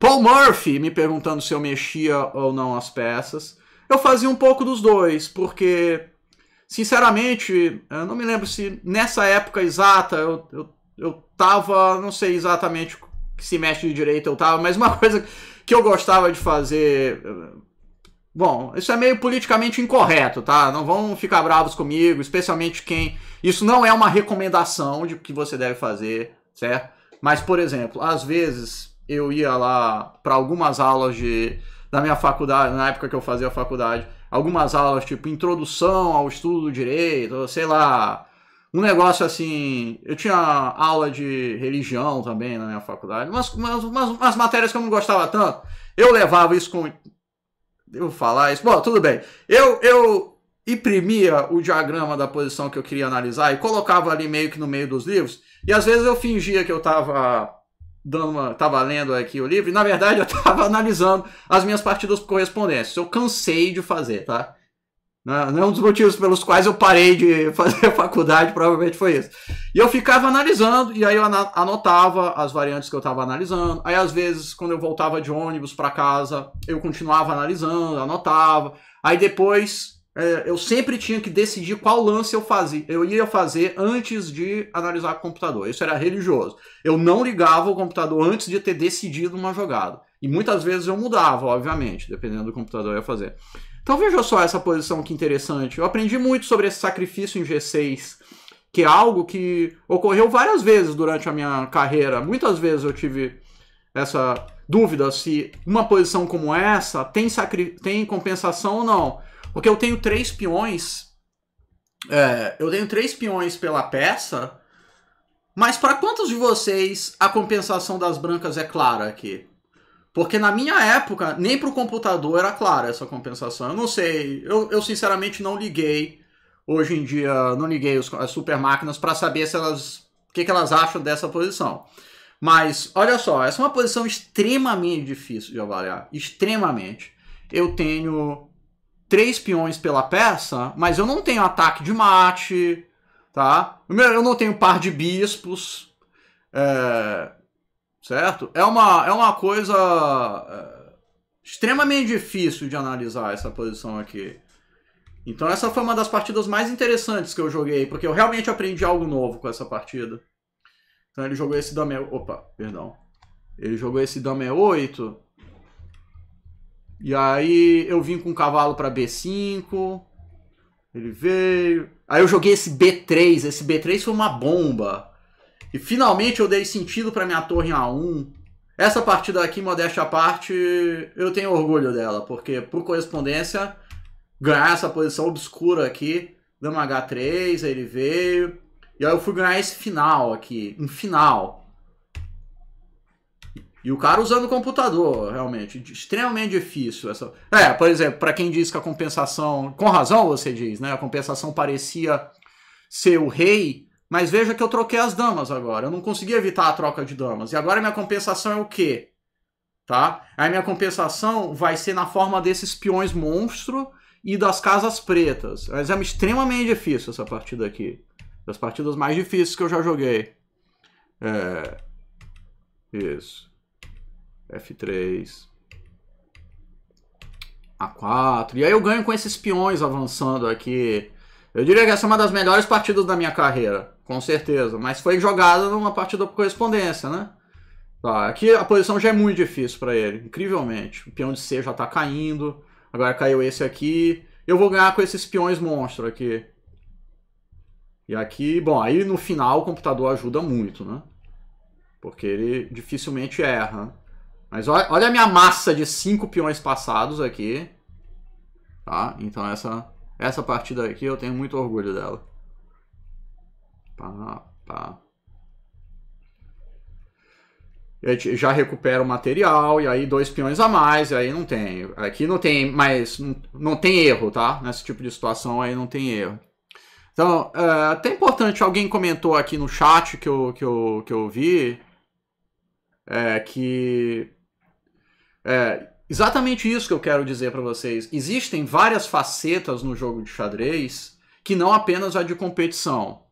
Paul Murphy me perguntando se eu mexia ou não as peças. Eu fazia um pouco dos dois, porque, sinceramente, eu não me lembro se nessa época exata eu, eu, eu tava, não sei exatamente que semestre de direito eu tava, mas uma coisa que eu gostava de fazer. Bom, isso é meio politicamente incorreto, tá? Não vão ficar bravos comigo, especialmente quem. Isso não é uma recomendação de que você deve fazer, certo? Mas, por exemplo, às vezes eu ia lá para algumas aulas de da minha faculdade, na época que eu fazia a faculdade, algumas aulas tipo introdução ao estudo do direito, sei lá, um negócio assim. Eu tinha aula de religião também na minha faculdade, umas, mas mas umas matérias que eu não gostava tanto. Eu levava isso com. Devo falar isso? Bom, tudo bem. Eu, eu imprimia o diagrama da posição que eu queria analisar e colocava ali meio que no meio dos livros. E às vezes eu fingia que eu estava dando uma, tava tá lendo aqui o livro, e na verdade eu tava analisando as minhas partidas por correspondência. Eu cansei de fazer, tá? Não é, é um dos motivos pelos quais eu parei de fazer faculdade, provavelmente foi isso. E eu ficava analisando, e aí eu anotava as variantes que eu estava analisando. Aí, às vezes, quando eu voltava de ônibus para casa, eu continuava analisando, anotava. Aí depois é, eu sempre tinha que decidir qual lance eu fazia, eu ia fazer antes de analisar o computador. Isso era religioso. Eu não ligava o computador antes de ter decidido uma jogada. E muitas vezes eu mudava, obviamente, dependendo do computador eu ia fazer. Então veja só essa posição que interessante. Eu aprendi muito sobre esse sacrifício em G6, que é algo que ocorreu várias vezes durante a minha carreira. Muitas vezes eu tive essa dúvida se uma posição como essa tem, tem compensação ou não. Porque eu tenho três peões. É, eu tenho três peões pela peça. Mas para quantos de vocês a compensação das brancas é clara aqui? Porque na minha época, nem para o computador era clara essa compensação. Eu não sei, eu, eu sinceramente não liguei. Hoje em dia, não liguei os, as super máquinas para saber se elas, o que, que elas acham dessa posição. Mas, olha só, essa é uma posição extremamente difícil de avaliar. Extremamente. Eu tenho três peões pela peça, mas eu não tenho ataque de mate, tá? Eu não tenho par de bispos, é, certo? É uma, é uma coisa é, extremamente difícil de analisar essa posição aqui. Então essa foi uma das partidas mais interessantes que eu joguei, porque eu realmente aprendi algo novo com essa partida. Então ele jogou esse dama... Opa, perdão. Ele jogou esse dama E8 e aí eu vim com o cavalo para B5. Ele veio. Aí eu joguei esse B3. Esse B3 foi uma bomba. E finalmente eu dei sentido para minha torre A1. Essa partida aqui, modéstia à parte, eu tenho orgulho dela, porque por correspondência, ganhar essa posição obscura aqui, dama H3, aí ele veio. E aí eu fui ganhar esse final aqui, um final. E o cara usando o computador, realmente. Extremamente difícil. Essa... É, por exemplo, para quem diz que a compensação. Com razão você diz, né? A compensação parecia ser o rei, mas veja que eu troquei as damas agora. Eu não consegui evitar a troca de damas. E agora minha compensação é o quê? Tá? A minha compensação vai ser na forma desses peões monstro e das casas pretas. Mas é extremamente difícil essa partida aqui. Das partidas mais difíceis que eu já joguei. É. Isso. F3, A4. E aí eu ganho com esses peões avançando aqui. Eu diria que essa é uma das melhores partidas da minha carreira, com certeza. Mas foi jogada numa partida por correspondência, né? Tá, aqui a posição já é muito difícil para ele, incrivelmente. O peão de C já tá caindo. Agora caiu esse aqui. Eu vou ganhar com esses peões monstro aqui. E aqui, bom, aí no final o computador ajuda muito, né? Porque ele dificilmente erra. Mas olha, a minha massa de cinco peões passados aqui. Tá? Então essa, essa partida aqui eu tenho muito orgulho dela. Pá, pá. já recupera o material, e aí dois peões a mais, e aí não tem. Aqui não tem mais. Não, não tem erro, tá? Nesse tipo de situação aí não tem erro. Então, é até importante, alguém comentou aqui no chat que eu, que eu, que eu vi é, que é, exatamente isso que eu quero dizer para vocês. Existem várias facetas no jogo de xadrez que não apenas a de competição.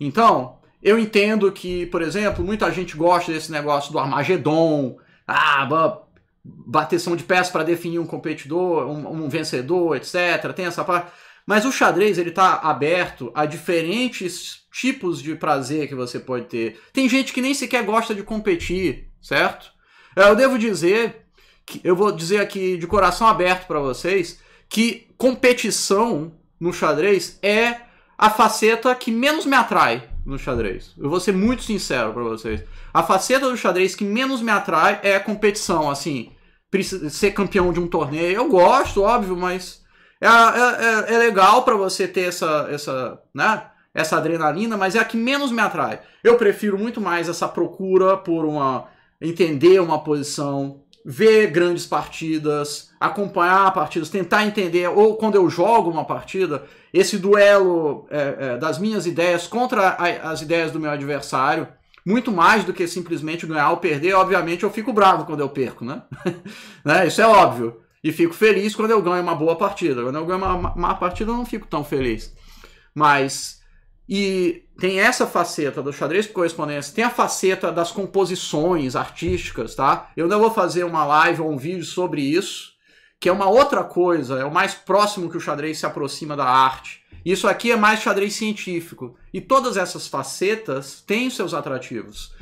Então, eu entendo que, por exemplo, muita gente gosta desse negócio do Armagedon, ah, bateção de peças para definir um competidor, um, um, vencedor, etc. Tem essa parte. Mas o xadrez ele está aberto a diferentes tipos de prazer que você pode ter. Tem gente que nem sequer gosta de competir, certo? É, eu devo dizer eu vou dizer aqui de coração aberto para vocês que competição no xadrez é a faceta que menos me atrai no xadrez. Eu vou ser muito sincero para vocês. A faceta do xadrez que menos me atrai é a competição, assim, ser campeão de um torneio. Eu gosto, óbvio, mas é, é, é, é legal para você ter essa, essa, né? Essa adrenalina, mas é a que menos me atrai. Eu prefiro muito mais essa procura por uma entender uma posição, ver grandes partidas, acompanhar partidas, tentar entender, ou quando eu jogo uma partida, esse duelo é, é, das minhas ideias contra a, as ideias do meu adversário, muito mais do que simplesmente ganhar ou perder. Obviamente, eu fico bravo quando eu perco, né? né? Isso é óbvio. E fico feliz quando eu ganho uma boa partida. Quando eu ganho uma má partida, eu não fico tão feliz. Mas e tem essa faceta do xadrez correspondência, tem a faceta das composições artísticas, tá? Eu não vou fazer uma live ou um vídeo sobre isso, que é uma outra coisa, é o mais próximo que o xadrez se aproxima da arte. Isso aqui é mais xadrez científico. E todas essas facetas têm seus atrativos,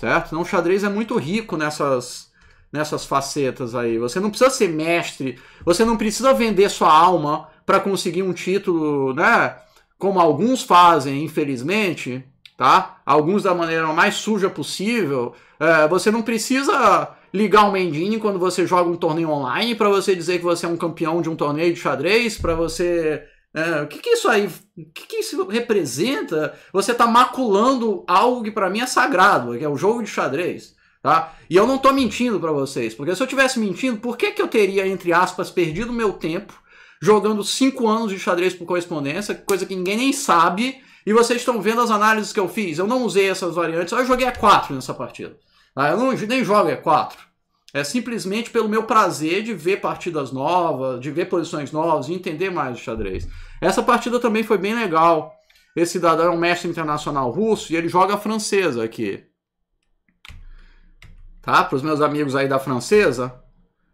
certo? Então o xadrez é muito rico nessas, nessas facetas aí. Você não precisa ser mestre, você não precisa vender sua alma para conseguir um título, né? como alguns fazem, infelizmente, tá? Alguns da maneira mais suja possível. É, você não precisa ligar o um mendinho quando você joga um torneio online para você dizer que você é um campeão de um torneio de xadrez, para você é, o que, que isso aí, o que, que isso representa? Você está maculando algo que para mim é sagrado, que é o jogo de xadrez, tá? E eu não estou mentindo para vocês, porque se eu tivesse mentindo, por que, que eu teria entre aspas perdido meu tempo jogando cinco anos de xadrez por correspondência, coisa que ninguém nem sabe, e vocês estão vendo as análises que eu fiz. Eu não usei essas variantes, eu joguei a 4 nessa partida. Ah, eu não, nem jogo a 4. É simplesmente pelo meu prazer de ver partidas novas, de ver posições novas, de entender mais o xadrez. Essa partida também foi bem legal. Esse cidadão é um mestre internacional russo e ele joga francesa aqui. Tá? Para os meus amigos aí da francesa,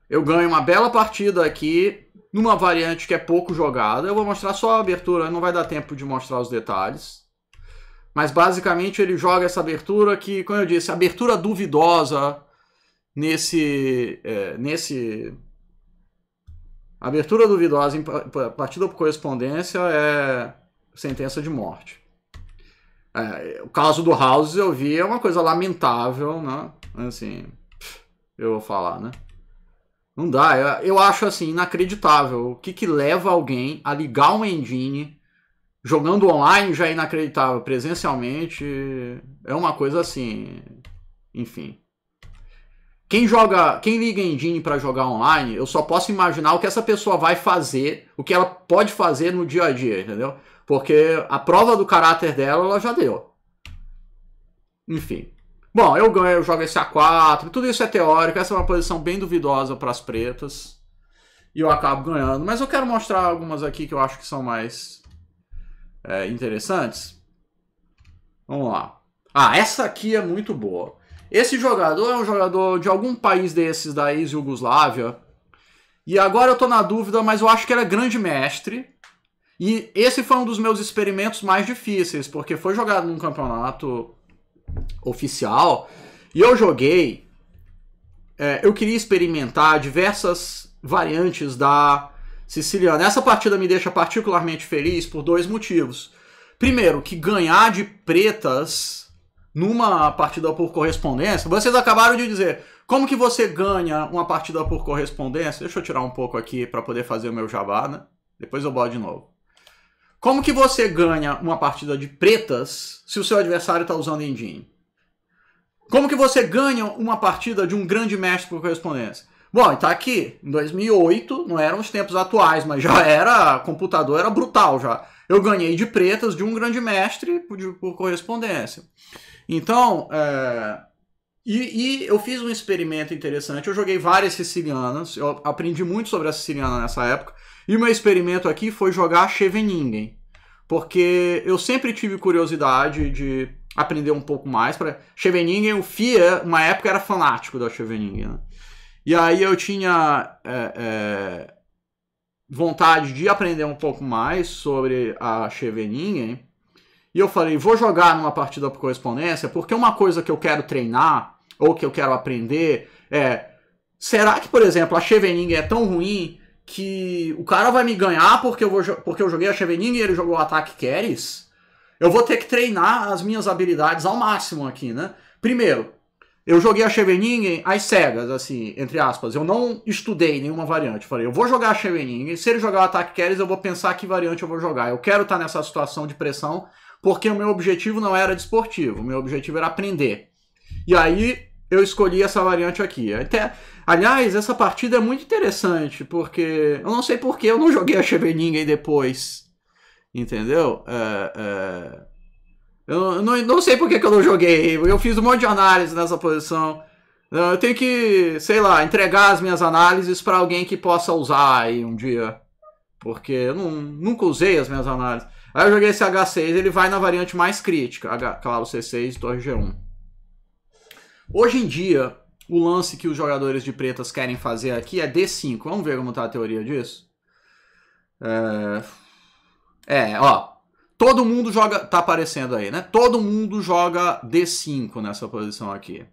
eu ganho uma bela partida aqui numa variante que é pouco jogada. Eu vou mostrar só a abertura, não vai dar tempo de mostrar os detalhes. Mas basicamente ele joga essa abertura que, como eu disse, abertura duvidosa nesse. É, nesse abertura duvidosa em partida por correspondência é sentença de morte. É, o caso do House eu vi é uma coisa lamentável, né? Assim, eu vou falar, né? Não dá. Eu, é, eu acho assim inacreditável. O que, que leva alguém a ligar um engine jogando online já é inacreditável. Presencialmente é uma coisa assim. Enfim. Quem joga, quem liga engine para jogar online, eu só posso imaginar o que essa pessoa vai fazer, o que ela pode fazer no dia a dia, entendeu? Porque a prova do caráter dela, ela já deu. Enfim. Bom, eu ganho, eu jogo esse A4, tudo isso é teórico, essa é uma posição bem duvidosa para as pretas. E eu acabo ganhando, mas eu quero mostrar algumas aqui que eu acho que são mais é, interessantes. Vamos lá. Ah, essa aqui é muito boa. Esse jogador é um jogador de algum país desses da ex-Yugoslávia. E agora eu estou na dúvida, mas eu acho que era é grande mestre. E esse foi um dos meus experimentos mais difíceis, porque foi jogado num campeonato oficial. E eu joguei. É, eu queria experimentar diversas variantes da siciliana. Essa partida me deixa particularmente feliz por dois motivos. Primeiro, que ganhar de pretas numa partida por correspondência. Vocês acabaram de dizer como que você ganha uma partida por correspondência. Deixa eu tirar um pouco aqui para poder fazer o meu jabá, né? Depois eu boto de novo. Como que você ganha uma partida de pretas se o seu adversário está usando engine? Como que você ganha uma partida de um grande mestre por correspondência? Bom, está aqui, em 2008, não eram os tempos atuais, mas já era, computador era brutal já. Eu ganhei de pretas de um grande mestre por, de, por correspondência. Então, é, e, e, eu fiz um experimento interessante, eu joguei várias sicilianas, eu aprendi muito sobre a siciliana nessa época, e o meu experimento aqui foi jogar Cheveningen, porque eu sempre tive curiosidade de aprender um pouco mais para Cheveningen, o Fia, uma época era fanático da Cheveningen. Né? E aí eu tinha é, é, vontade de aprender um pouco mais sobre a Cheveningen. E eu falei, vou jogar numa partida por correspondência, porque uma coisa que eu quero treinar ou que eu quero aprender é será que, por exemplo, a Cheveningen é tão ruim que o cara vai me ganhar porque eu, vou, porque eu joguei a Chevening e ele jogou o ataque Keres, eu vou ter que treinar as minhas habilidades ao máximo aqui, né? Primeiro, eu joguei a chevening às cegas, assim, entre aspas. Eu não estudei nenhuma variante. Falei, eu vou jogar a chevening se ele jogar o ataque Keres, eu vou pensar que variante eu vou jogar. Eu quero estar tá nessa situação de pressão, porque o meu objetivo não era desportivo, o meu objetivo era aprender. E aí, eu escolhi essa variante aqui. Até, aliás, essa partida é muito interessante, porque eu não sei por que eu não joguei a Cheveningen depois. Entendeu? É, é, eu não, não sei por que, que eu não joguei. Eu fiz um monte de análise nessa posição. Eu tenho que, sei lá, entregar as minhas análises para alguém que possa usar aí um dia. Porque eu não, nunca usei as minhas análises. Aí eu joguei esse H6, ele vai na variante mais crítica. H, claro, C6, torre G1. Hoje em dia, o lance que os jogadores de pretas querem fazer aqui é D5. Vamos ver como está a teoria disso? É, é ó. Todo mundo joga. Tá aparecendo aí, né? Todo mundo joga D5 nessa posição aqui.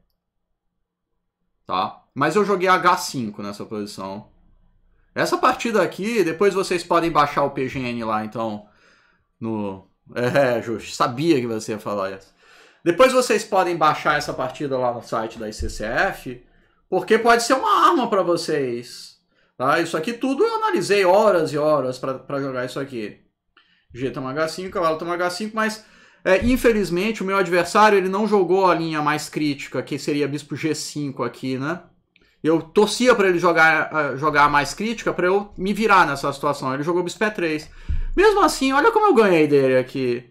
Tá? Mas eu joguei H5 nessa posição. Essa partida aqui, depois vocês podem baixar o PGN lá, então. No. É, Justo. Sabia que você ia falar isso. Depois vocês podem baixar essa partida lá no site da ICCF, porque pode ser uma arma para vocês. Tá? Isso aqui tudo eu analisei horas e horas para jogar isso aqui. G toma H5, cavalo toma H5, mas é, infelizmente o meu adversário ele não jogou a linha mais crítica, que seria bispo G5 aqui, né? Eu torcia para ele jogar, é, jogar a mais crítica para eu me virar nessa situação. Ele jogou bispo E3. Mesmo assim, olha como eu ganhei dele aqui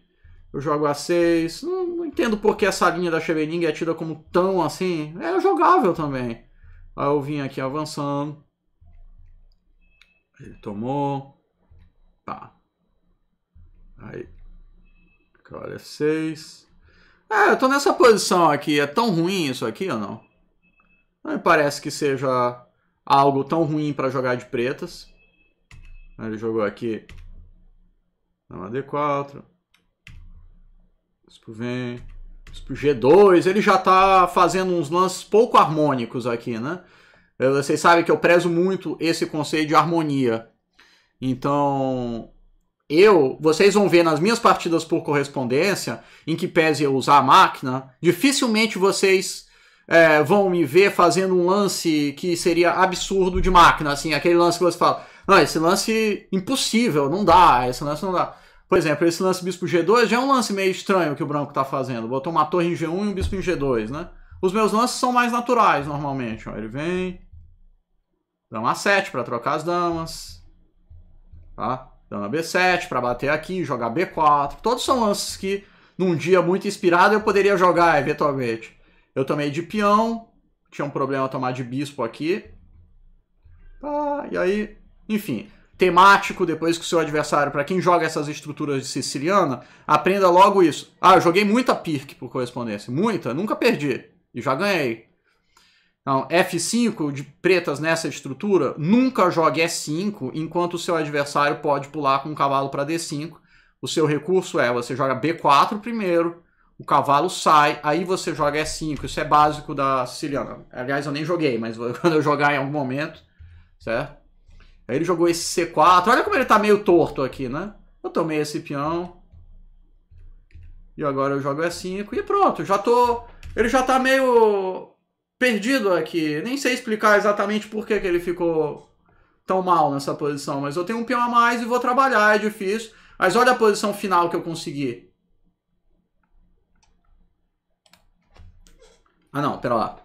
eu jogo A6. Não, não entendo por que essa linha da Chevening é tida como tão assim. É jogável também. Aí eu vim aqui avançando. Ele tomou. Tá. Aí. Cara, é 6 É, eu tô nessa posição aqui. É tão ruim isso aqui ou não? Não me parece que seja algo tão ruim para jogar de pretas. Ele jogou aqui. Dama D4. Spruven, G2, ele já tá fazendo uns lances pouco harmônicos aqui, né? Vocês sabem que eu prezo muito esse conceito de harmonia. Então, eu, vocês vão ver nas minhas partidas por correspondência, em que pese eu usar a máquina, dificilmente vocês é, vão me ver fazendo um lance que seria absurdo de máquina, assim, aquele lance que você fala, não, esse lance impossível, não dá, esse lance não dá. Por exemplo, esse lance bispo G2 já é um lance meio estranho que o branco está fazendo. Botou uma torre em G1 e um bispo em G2, né? Os meus lances são mais naturais, normalmente. Ó, ele vem... Dama A7 para trocar as damas. Tá? Dama B7 para bater aqui, jogar B4. Todos são lances que, num dia muito inspirado, eu poderia jogar, eventualmente. Eu tomei de peão. Tinha um problema tomar de bispo aqui. Tá, e aí... Enfim, temático depois que o seu adversário, para quem joga essas estruturas de siciliana, aprenda logo isso. Ah, eu joguei muita Pirk por correspondência, muita, nunca perdi e já ganhei. Então, F5 de pretas nessa estrutura, nunca jogue f 5 enquanto o seu adversário pode pular com o cavalo para D5. O seu recurso é você joga B4 primeiro, o cavalo sai, aí você joga f 5 Isso é básico da siciliana. Aliás, eu nem joguei, mas quando eu jogar em algum momento, certo? Aí ele jogou esse C4. Olha como ele tá meio torto aqui, né? Eu tomei esse peão. E agora eu jogo E5 e pronto. Já tô... Ele já tá meio perdido aqui. Nem sei explicar exatamente por que, que ele ficou tão mal nessa posição. Mas eu tenho um peão a mais e vou trabalhar. É difícil. Mas olha a posição final que eu consegui. Ah, não. Pera lá.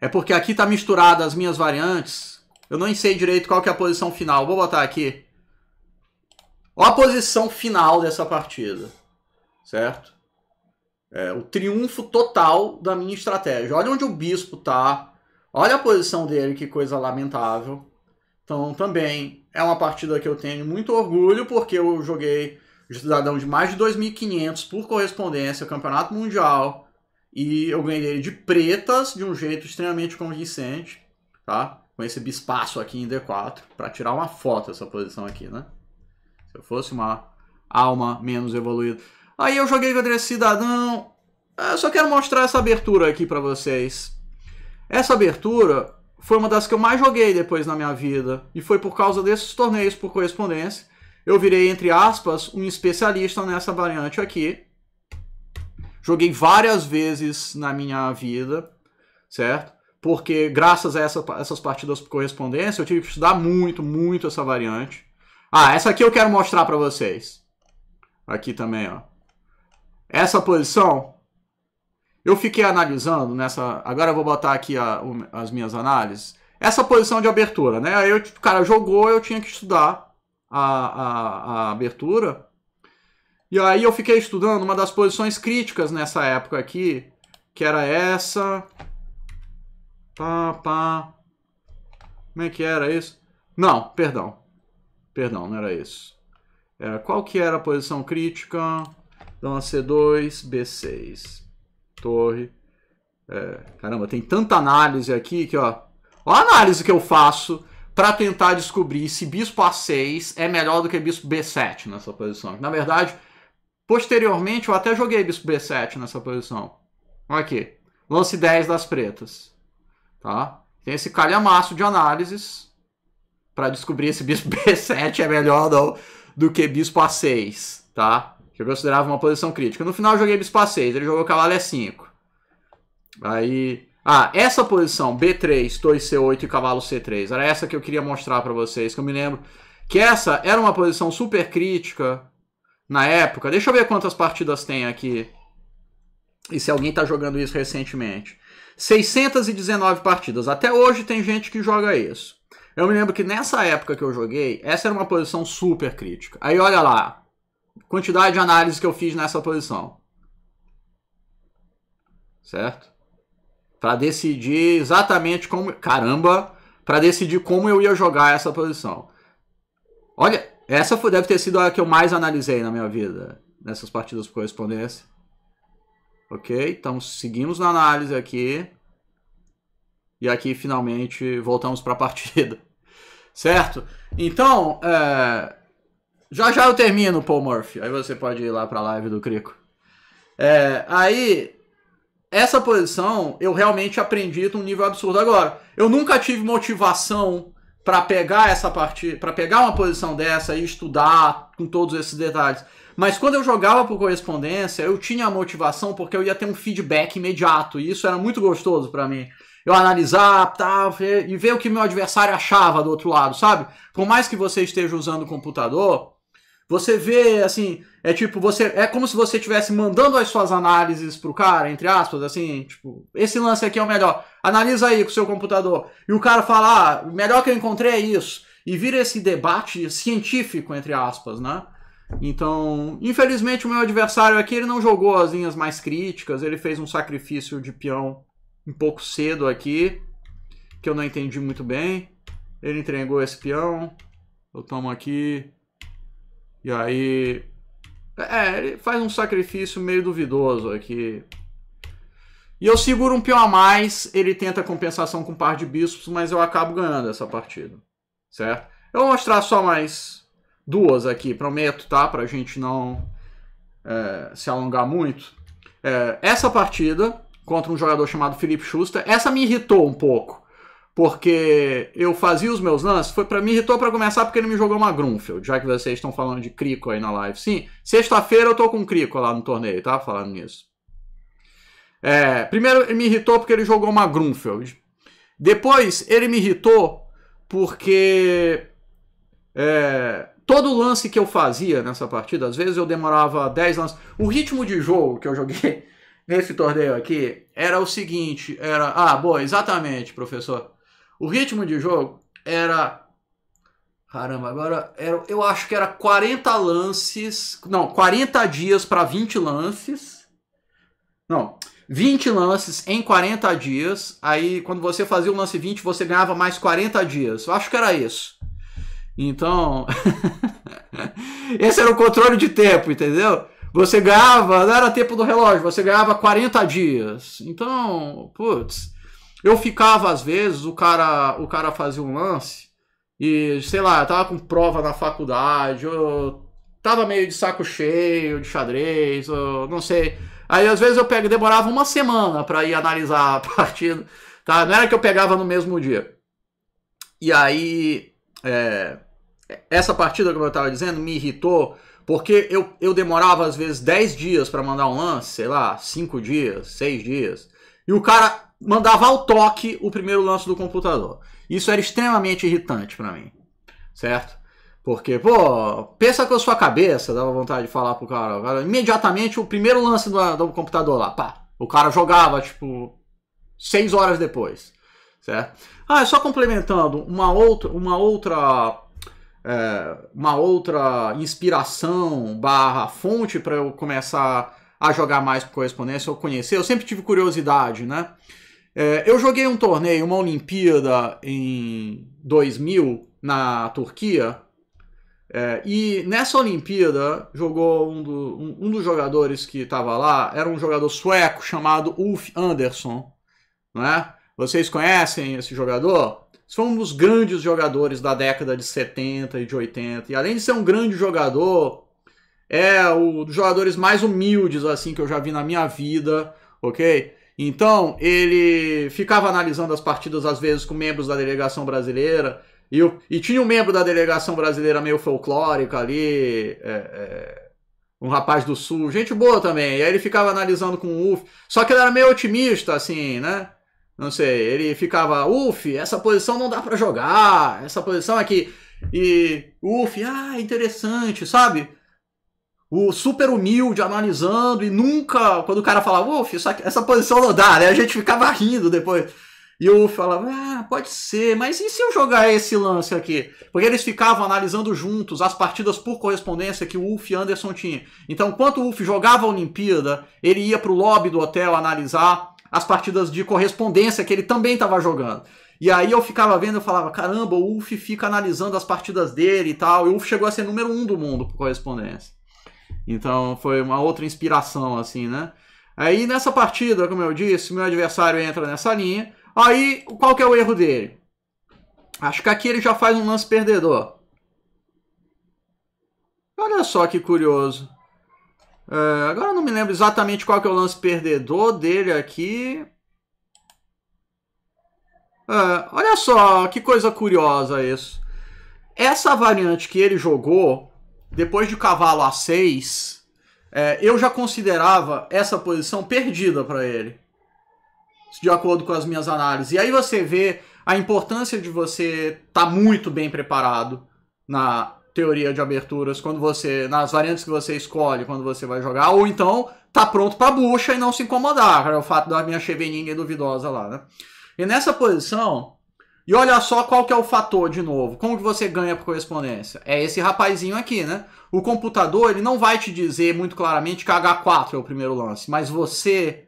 É porque aqui tá misturado as minhas variantes eu não sei direito qual que é a posição final. Vou botar aqui. Olha a posição final dessa partida. Certo? É, o triunfo total da minha estratégia. Olha onde o bispo tá. Olha a posição dele, que coisa lamentável. Então, também é uma partida que eu tenho muito orgulho, porque eu joguei cidadão de mais de 2.500 por correspondência, campeonato mundial, e eu ganhei ele de pretas de um jeito extremamente convincente, tá? com esse bispaço aqui em D4 para tirar uma foto dessa posição aqui, né? Se eu fosse uma alma menos evoluída. Aí eu joguei com esse cidadão. Eu só quero mostrar essa abertura aqui para vocês. Essa abertura foi uma das que eu mais joguei depois na minha vida. E foi por causa desses torneios por correspondência. Eu virei, entre aspas, um especialista nessa variante aqui. Joguei várias vezes na minha vida, certo? porque graças a essa, essas partidas por correspondência eu tive que estudar muito, muito essa variante. Ah, essa aqui eu quero mostrar para vocês. Aqui também, ó. Essa posição, eu fiquei analisando nessa... Agora eu vou botar aqui a, as minhas análises. Essa posição de abertura, né? Aí eu, o tipo, cara jogou, eu tinha que estudar a, a, a abertura. E aí eu fiquei estudando uma das posições críticas nessa época aqui, que era essa... Pá, pá. Como é que era isso? Não, perdão. Perdão, não era isso. Era, qual que era a posição crítica? Dama C2, B6. Torre. É, caramba, tem tanta análise aqui que, ó. Olha a análise que eu faço para tentar descobrir se bispo A6 é melhor do que bispo B7 nessa posição. Na verdade, posteriormente eu até joguei bispo B7 nessa posição. olha Aqui. Lance 10 das pretas. Tá? Tem esse calhamaço de análises para descobrir se bispo B7 é melhor do do que bispo A6, tá? Que eu considerava uma posição crítica. No final eu joguei bispo A6, ele jogou cavalo E5. Aí ah, essa posição, B3, torre C8 e cavalo C3, era essa que eu queria mostrar para vocês, que eu me lembro que essa era uma posição super crítica na época. Deixa eu ver quantas partidas tem aqui e se alguém está jogando isso recentemente. 619 partidas. Até hoje tem gente que joga isso. Eu me lembro que nessa época que eu joguei, essa era uma posição super crítica. Aí olha lá, quantidade de análise que eu fiz nessa posição. Certo? Para decidir exatamente como, caramba, para decidir como eu ia jogar essa posição. Olha, essa foi, deve ter sido a que eu mais analisei na minha vida, nessas partidas por correspondência. Ok? Então seguimos na análise aqui. E aqui finalmente voltamos para a partida. Certo? Então, é... já já eu termino, Paul Murphy. Aí você pode ir lá para a live do Crico. É... Aí, essa posição eu realmente aprendi um nível absurdo agora. Eu nunca tive motivação para pegar essa partida, para pegar uma posição dessa e estudar com todos esses detalhes. Mas quando eu jogava por correspondência, eu tinha a motivação porque eu ia ter um feedback imediato. E isso era muito gostoso para mim. Eu analisar tá, e ver o que meu adversário achava do outro lado, sabe? Por mais que você esteja usando o computador, você vê assim. É tipo, você. É como se você estivesse mandando as suas análises pro cara, entre aspas, assim, tipo, esse lance aqui é o melhor. Analisa aí com o seu computador. E o cara fala, ah, o melhor que eu encontrei é isso. E vira esse debate científico, entre aspas, né? Então, infelizmente o meu adversário aqui ele não jogou as linhas mais críticas, ele fez um sacrifício de peão um pouco cedo aqui, que eu não entendi muito bem. Ele entregou esse peão, eu tomo aqui, e aí... É, ele faz um sacrifício meio duvidoso aqui. E eu seguro um peão a mais, ele tenta compensação com um par de bispos, mas eu acabo ganhando essa partida, certo? Eu vou mostrar só mais duas aqui, prometo, tá? Pra gente não é, se alongar muito. É, essa partida contra um jogador chamado Felipe Schuster, essa me irritou um pouco. Porque eu fazia os meus lances, foi para me irritou para começar porque ele me jogou uma Grunfeld, já que vocês estão falando de Crico aí na live. Sim, sexta-feira eu tô com Crico lá no torneio, tá? Falando nisso. É, primeiro ele me irritou porque ele jogou uma Grunfeld. Depois ele me irritou porque é, Todo lance que eu fazia nessa partida, às vezes eu demorava 10 lances. O ritmo de jogo que eu joguei nesse torneio aqui era o seguinte, era, ah, boa, exatamente, professor. O ritmo de jogo era Caramba, agora era, eu acho que era 40 lances, não, 40 dias para 20 lances. Não, 20 lances em 40 dias. Aí quando você fazia o lance 20, você ganhava mais 40 dias. Eu acho que era isso. Então, esse era o controle de tempo, entendeu? Você ganhava, não era tempo do relógio, você ganhava 40 dias. Então, putz, eu ficava às vezes, o cara, o cara fazia um lance e, sei lá, eu tava com prova na faculdade, eu tava meio de saco cheio de xadrez, ou não sei. Aí às vezes eu pego, demorava uma semana para ir analisar a partida, tá? Não era que eu pegava no mesmo dia. E aí, é, essa partida, que eu estava dizendo, me irritou, porque eu, eu demorava às vezes 10 dias para mandar um lance, sei lá, 5 dias, 6 dias, e o cara mandava ao toque o primeiro lance do computador. Isso era extremamente irritante para mim, certo? Porque, pô, pensa com a sua cabeça, dava vontade de falar pro cara, cara imediatamente o primeiro lance do, do computador lá, pá, o cara jogava, tipo, 6 horas depois, certo? Ah, só complementando, uma outra, uma outra é, uma outra inspiração barra fonte para eu começar a jogar mais por correspondência ou conhecer. Eu sempre tive curiosidade, né? É, eu joguei um torneio, uma Olimpíada em 2000 na Turquia. É, e nessa Olimpíada jogou um, do, um, um dos jogadores que estava lá, era um jogador sueco chamado Ulf Andersson. Né? Vocês conhecem esse jogador? foi um dos grandes jogadores da década de 70 e de 80. E além de ser um grande jogador, é um dos jogadores mais humildes assim que eu já vi na minha vida, ok? Então ele ficava analisando as partidas às vezes com membros da delegação brasileira e, eu, e tinha um membro da delegação brasileira meio folclórico ali, é, é, um rapaz do sul, gente boa também. E aí ele ficava analisando com o UF, só que ele era meio otimista assim, né? Não sei, ele ficava, uf, essa posição não dá para jogar, essa posição aqui. E, uf, ah, interessante, sabe? O super humilde analisando e nunca, quando o cara falava, uf, essa posição não dá, né? A gente ficava rindo depois. E o falava, ah, pode ser, mas e se eu jogar esse lance aqui? Porque eles ficavam analisando juntos as partidas por correspondência que o Wolf e Anderson tinha Então, enquanto o Wolf jogava a Olimpíada, ele ia pro lobby do hotel analisar as partidas de correspondência que ele também estava jogando. E aí eu ficava vendo, eu falava, caramba, o Ulf fica analisando as partidas dele e tal. E o Ulf chegou a ser número um do mundo por correspondência. Então foi uma outra inspiração, assim, né? Aí nessa partida, como eu disse, meu adversário entra nessa linha. Aí, qual que é o erro dele? Acho que aqui ele já faz um lance perdedor. Olha só que curioso. Ah, agora não me lembro exatamente qual que é o lance perdedor dele aqui. Uh, olha só que coisa curiosa isso. Essa variante que ele jogou, depois de cavalo A6, é, eu já considerava essa posição perdida para ele. De acordo com as minhas análises. E aí você vê a importância de você estar tá muito bem preparado na teoria de aberturas quando você nas variantes que você escolhe quando você vai jogar ou então tá pronto para bucha e não se incomodar é o fato da minha cheveninha duvidosa lá né e nessa posição e olha só qual que é o fator de novo como que você ganha por correspondência é esse rapazinho aqui né o computador ele não vai te dizer muito claramente que H4 é o primeiro lance mas você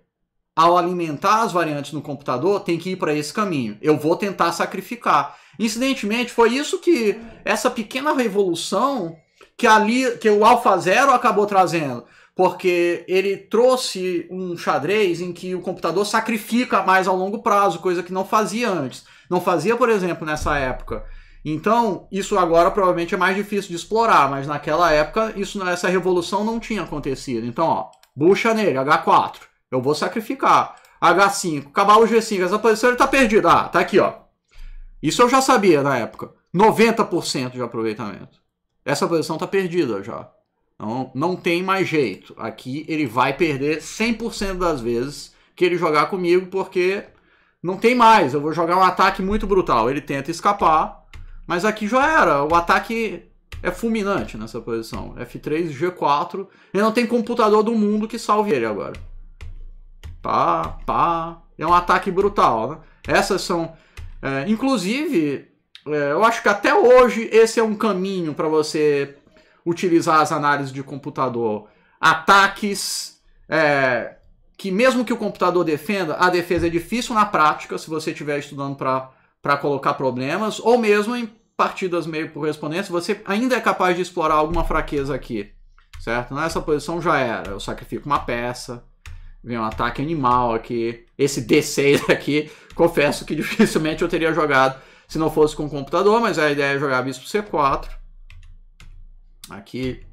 ao alimentar as variantes no computador, tem que ir para esse caminho. Eu vou tentar sacrificar. Incidentemente, foi isso que essa pequena revolução que ali que o AlphaZero acabou trazendo, porque ele trouxe um xadrez em que o computador sacrifica mais ao longo prazo, coisa que não fazia antes. Não fazia, por exemplo, nessa época. Então, isso agora provavelmente é mais difícil de explorar, mas naquela época isso essa revolução não tinha acontecido. Então, ó, bucha nele, H4. Eu vou sacrificar. H5, cavalo G5, essa posição ele está perdido. Ah, tá aqui, ó. Isso eu já sabia na época. 90% de aproveitamento. Essa posição está perdida já. Não, não tem mais jeito. Aqui ele vai perder 100% das vezes que ele jogar comigo, porque não tem mais. Eu vou jogar um ataque muito brutal. Ele tenta escapar, mas aqui já era. O ataque é fulminante nessa posição. F3, G4. Ele não tem computador do mundo que salve ele agora pá, pá. É um ataque brutal, né? Essas são. É, inclusive, é, eu acho que até hoje esse é um caminho para você utilizar as análises de computador. Ataques é, que, mesmo que o computador defenda, a defesa é difícil na prática, se você estiver estudando para colocar problemas, ou mesmo em partidas meio correspondentes, correspondência, você ainda é capaz de explorar alguma fraqueza aqui, certo? Nessa então, posição já era, eu sacrifico uma peça, vem um ataque animal aqui. Esse D6 aqui, confesso que dificilmente eu teria jogado se não fosse com o computador, mas a ideia é jogar bispo C4. Aqui.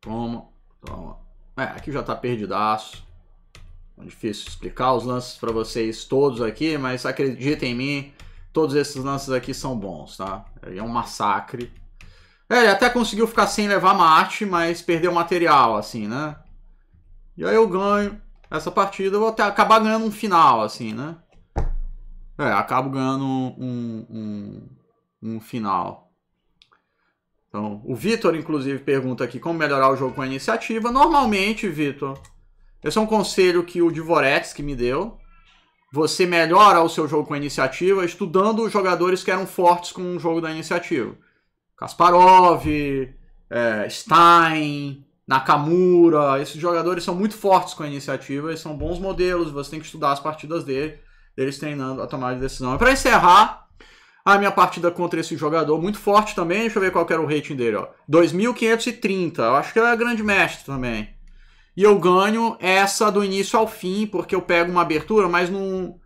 Toma. Toma. É, aqui já tá perdidaço. É difícil explicar os lances para vocês todos aqui, mas acreditem em mim, todos esses lances aqui são bons, tá? É um massacre. É, ele até conseguiu ficar sem levar mate, mas perdeu material, assim, né? E aí eu ganho essa partida, eu vou até acabar ganhando um final, assim, né? É, acabo ganhando um, um, um final. Então, o Vitor, inclusive, pergunta aqui como melhorar o jogo com a iniciativa. Normalmente, Vitor, esse é um conselho que o Divorex que me deu. Você melhora o seu jogo com a iniciativa estudando os jogadores que eram fortes com o jogo da iniciativa. Kasparov, é, Stein, Nakamura, esses jogadores são muito fortes com a iniciativa, eles são bons modelos, você tem que estudar as partidas dele, deles treinando a tomada de decisão. E para encerrar, a minha partida contra esse jogador, muito forte também, deixa eu ver qual era o rating dele, ó. 2530, eu acho que é grande mestre também. E eu ganho essa do início ao fim, porque eu pego uma abertura, mas num,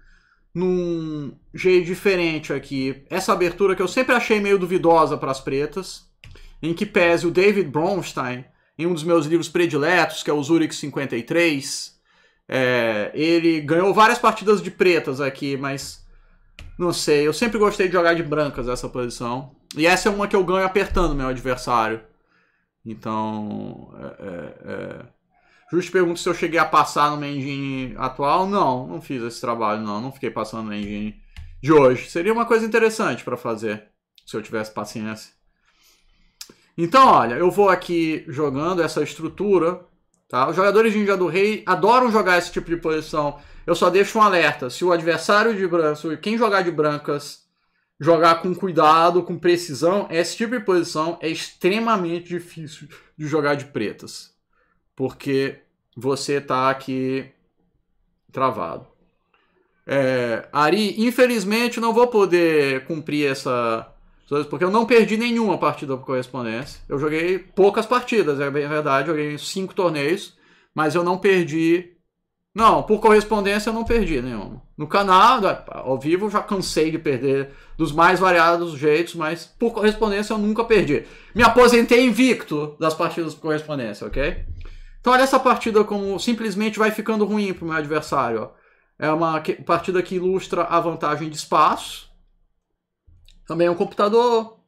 num jeito diferente aqui. Essa abertura que eu sempre achei meio duvidosa para as pretas, em que pese o David Bronstein em um dos meus livros prediletos, que é o Zurich 53. É, ele ganhou várias partidas de pretas aqui, mas não sei, eu sempre gostei de jogar de brancas essa posição. E essa é uma que eu ganho apertando meu adversário. Então, é, é, é. Justo pergunto se eu cheguei a passar no engine atual. Não, não fiz esse trabalho, não. Não fiquei passando no engine de hoje. Seria uma coisa interessante para fazer, se eu tivesse paciência. Então, olha, eu vou aqui jogando essa estrutura, tá? Os jogadores de Índia do Rei adoram jogar esse tipo de posição. Eu só deixo um alerta, se o adversário de branco, quem jogar de brancas jogar com cuidado, com precisão, esse tipo de posição é extremamente difícil de jogar de pretas. Porque você tá aqui travado. É, Ari, infelizmente não vou poder cumprir essa porque eu não perdi nenhuma partida por correspondência. Eu joguei poucas partidas, é bem verdade. Joguei cinco torneios, mas eu não perdi. Não, por correspondência eu não perdi nenhuma. No canal, né, ao vivo, já cansei de perder dos mais variados jeitos, mas por correspondência eu nunca perdi. Me aposentei invicto das partidas por correspondência, ok? Então olha essa partida como simplesmente vai ficando ruim para o meu adversário. Ó. É uma partida que ilustra a vantagem de espaço também é um computador,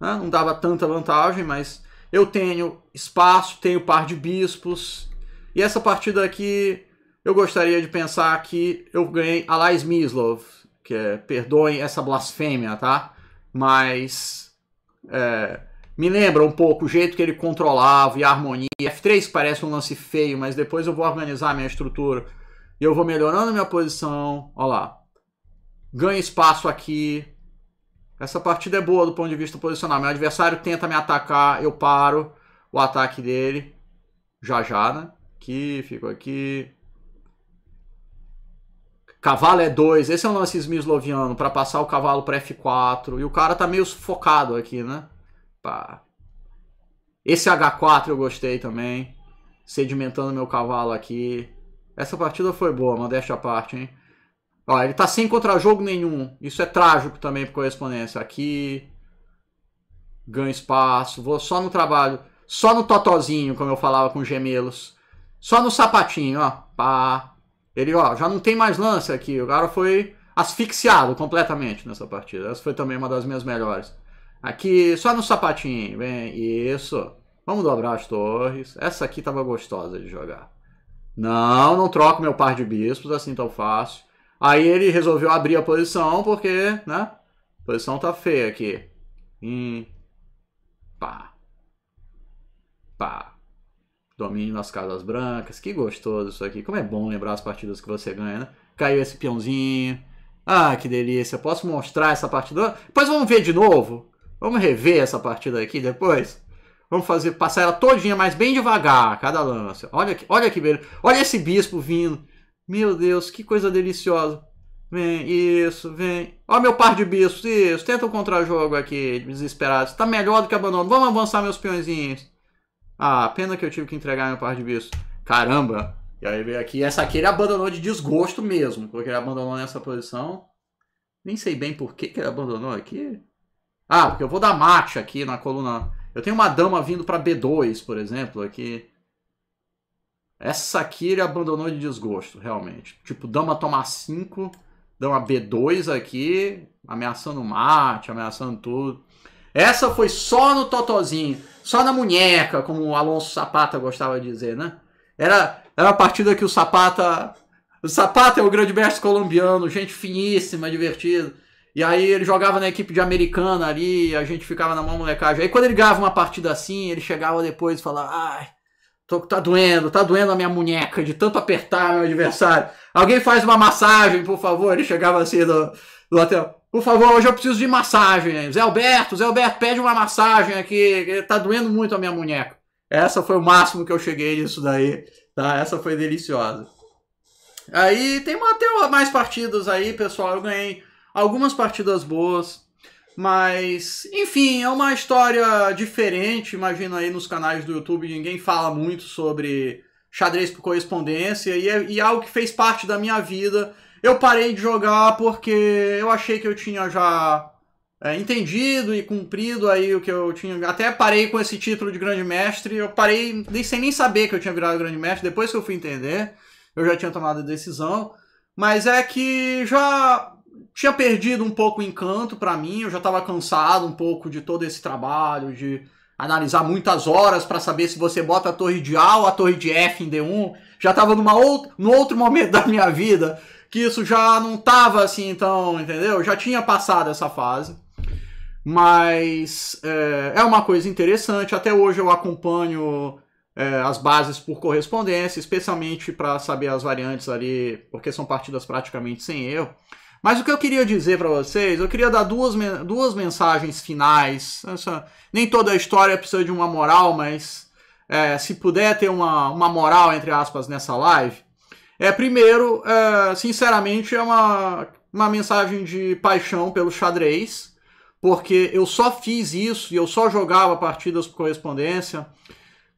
né? não dava tanta vantagem, mas eu tenho espaço, tenho par de bispos. E essa partida aqui, eu gostaria de pensar que eu ganhei Alais Mislov, que é, perdoem essa blasfêmia, tá? Mas é, me lembra um pouco o jeito que ele controlava e a harmonia. F3 parece um lance feio, mas depois eu vou organizar minha estrutura e eu vou melhorando minha posição. Olha lá. Ganho espaço aqui, essa partida é boa do ponto de vista posicional. Meu adversário tenta me atacar, eu paro o ataque dele. Já já, né? Aqui, fico aqui. Cavalo é 2. Esse é um lance smisloviano para passar o cavalo para F4. E o cara tá meio sufocado aqui, né? Pá. Esse H4 eu gostei também. Sedimentando meu cavalo aqui. Essa partida foi boa, modéstia à parte, hein? Ó, ele tá sem contra-jogo nenhum. Isso é trágico também para correspondência. Aqui, ganho espaço. Vou só no trabalho. Só no totozinho, como eu falava com gemelos. Só no sapatinho, ó. Pá. Ele, ó, já não tem mais lance aqui. O cara foi asfixiado completamente nessa partida. Essa foi também uma das minhas melhores. Aqui, só no sapatinho. Bem, isso. Vamos dobrar as torres. Essa aqui tava gostosa de jogar. Não, não troco meu par de bispos assim tão fácil. Aí ele resolveu abrir a posição porque, né? A posição tá feia aqui. Hum. Pá. Pá. Domínio nas casas brancas. Que gostoso isso aqui. Como é bom lembrar as partidas que você ganha, né? Caiu esse peãozinho. Ah, que delícia. Posso mostrar essa partida? Depois vamos ver de novo. Vamos rever essa partida aqui depois. Vamos fazer, passar ela todinha, mas bem devagar, cada lança. Olha que, olha que beleza. Olha esse bispo vindo. Meu Deus, que coisa deliciosa. Vem, isso, vem. Ó meu par de bispos, isso. Tenta um contra-jogo aqui, desesperados. Tá melhor do que abandono. Vamos avançar meus peõezinhos. Ah, pena que eu tive que entregar meu par de bispos. Caramba. E aí veio aqui. Essa aqui ele abandonou de desgosto mesmo. Porque ele abandonou nessa posição. Nem sei bem por que, que ele abandonou aqui. Ah, porque eu vou dar mate aqui na coluna. Eu tenho uma dama vindo para B2, por exemplo, aqui. Essa aqui ele abandonou de desgosto, realmente. Tipo, dama tomar 5, dama B2 aqui, ameaçando mate, ameaçando tudo. Essa foi só no totozinho, só na munheca, como o Alonso Sapata gostava de dizer, né? Era, era a partida que o Sapata... O Sapata é o grande mestre colombiano, gente finíssima, divertida. E aí ele jogava na equipe de americana ali, a gente ficava na mão molecagem. Aí quando ele ganhava uma partida assim, ele chegava depois e falava... Ai, Tô, tá doendo, tá doendo a minha muñeca de tanto apertar meu adversário. Alguém faz uma massagem, por favor. Ele chegava assim do, do hotel. Por favor, hoje eu preciso de massagem. Zé Alberto, Zé Alberto, pede uma massagem aqui. Tá doendo muito a minha muñeca. Essa foi o máximo que eu cheguei nisso daí. Tá? Essa foi deliciosa. Aí tem tem mais partidas aí, pessoal. Eu ganhei algumas partidas boas. Mas, enfim, é uma história diferente. Imagino aí nos canais do YouTube ninguém fala muito sobre xadrez por correspondência e, é, e é algo que fez parte da minha vida. Eu parei de jogar porque eu achei que eu tinha já é, entendido e cumprido aí o que eu tinha. Até parei com esse título de grande mestre. Eu parei nem, sem nem saber que eu tinha virado grande mestre. Depois que eu fui entender, eu já tinha tomado a decisão. Mas é que já tinha perdido um pouco o encanto para mim, eu já estava cansado um pouco de todo esse trabalho, de analisar muitas horas para saber se você bota a torre de A ou a torre de F em D1. Já estava numa outra, num outro momento da minha vida que isso já não tava assim, então, entendeu? Já tinha passado essa fase. Mas é, é uma coisa interessante. Até hoje eu acompanho é, as bases por correspondência, especialmente para saber as variantes ali, porque são partidas praticamente sem erro. Mas o que eu queria dizer para vocês, eu queria dar duas, duas mensagens finais. Essa, nem toda a história precisa de uma moral, mas é, se puder ter uma, uma moral, entre aspas, nessa live. É, primeiro, é, sinceramente, é uma, uma mensagem de paixão pelo xadrez, porque eu só fiz isso e eu só jogava partidas por correspondência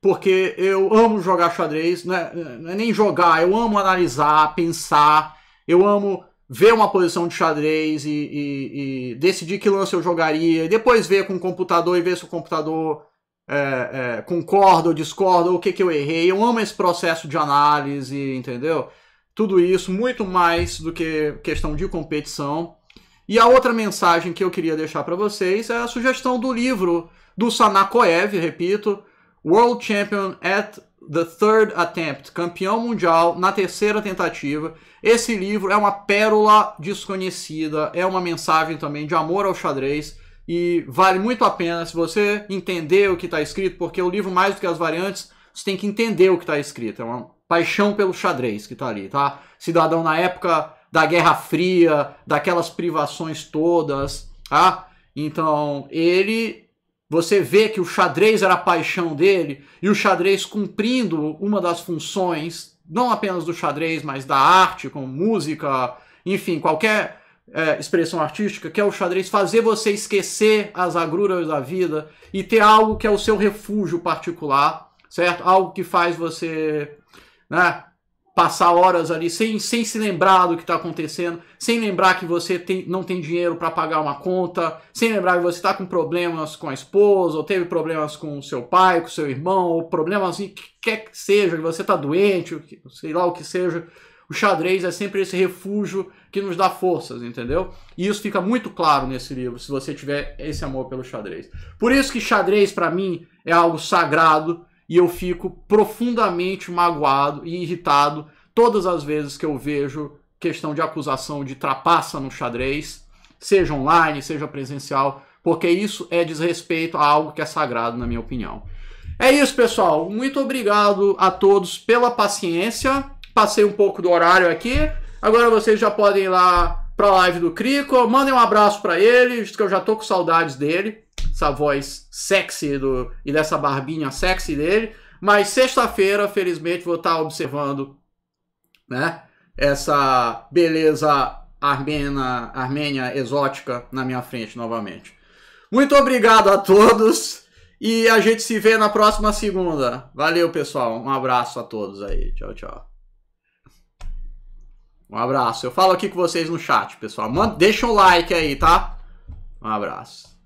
porque eu amo jogar xadrez, né, é nem jogar, eu amo analisar, pensar, eu amo ver uma posição de xadrez e, e, e, decidir que lance eu jogaria, e depois ver com o computador e ver se o computador é, é, concorda ou discorda, ou o que, que eu errei. Eu amo esse processo de análise, entendeu? Tudo isso, muito mais do que questão de competição. E a outra mensagem que eu queria deixar para vocês é a sugestão do livro do Sanakoev, repito, World Champion at The Third Attempt, campeão mundial na terceira tentativa. Esse livro é uma pérola desconhecida, é uma mensagem também de amor ao xadrez e vale muito a pena se você entender o que está escrito, porque o livro, mais do que as variantes, você tem que entender o que está escrito. É uma paixão pelo xadrez que está ali, tá? Cidadão na época da Guerra Fria, daquelas privações todas, tá? Então, ele você vê que o xadrez era a paixão dele e o xadrez cumprindo uma das funções, não apenas do xadrez, mas da arte, com música, enfim, qualquer é, expressão artística, que é o xadrez fazer você esquecer as agruras da vida e ter algo que é o seu refúgio particular, certo? Algo que faz você né, passar horas ali sem, sem se lembrar do que está acontecendo, sem lembrar que você tem, não tem dinheiro para pagar uma conta, sem lembrar que você está com problemas com a esposa, ou teve problemas com o seu pai, com o seu irmão, ou problemas assim, que quer que seja, que você está doente, sei lá o que seja. O xadrez é sempre esse refúgio que nos dá forças, entendeu? E isso fica muito claro nesse livro, se você tiver esse amor pelo xadrez. Por isso que xadrez, para mim, é algo sagrado, e eu fico profundamente magoado e irritado todas as vezes que eu vejo questão de acusação de trapaça no xadrez, seja online, seja presencial, porque isso é desrespeito a algo que é sagrado, na minha opinião. É isso, pessoal. Muito obrigado a todos pela paciência. Passei um pouco do horário aqui. Agora vocês já podem ir lá pra live do Crico. Mandem um abraço para ele, que eu já tô com saudades dele. Essa voz sexy do, e dessa barbinha sexy dele. Mas sexta-feira, felizmente, vou estar tá observando né, essa beleza armena, armênia exótica na minha frente novamente. Muito obrigado a todos e a gente se vê na próxima segunda. Valeu, pessoal. Um abraço a todos aí. Tchau, tchau. Um abraço. Eu falo aqui com vocês no chat, pessoal. Manda, deixa um like aí, tá? Um abraço.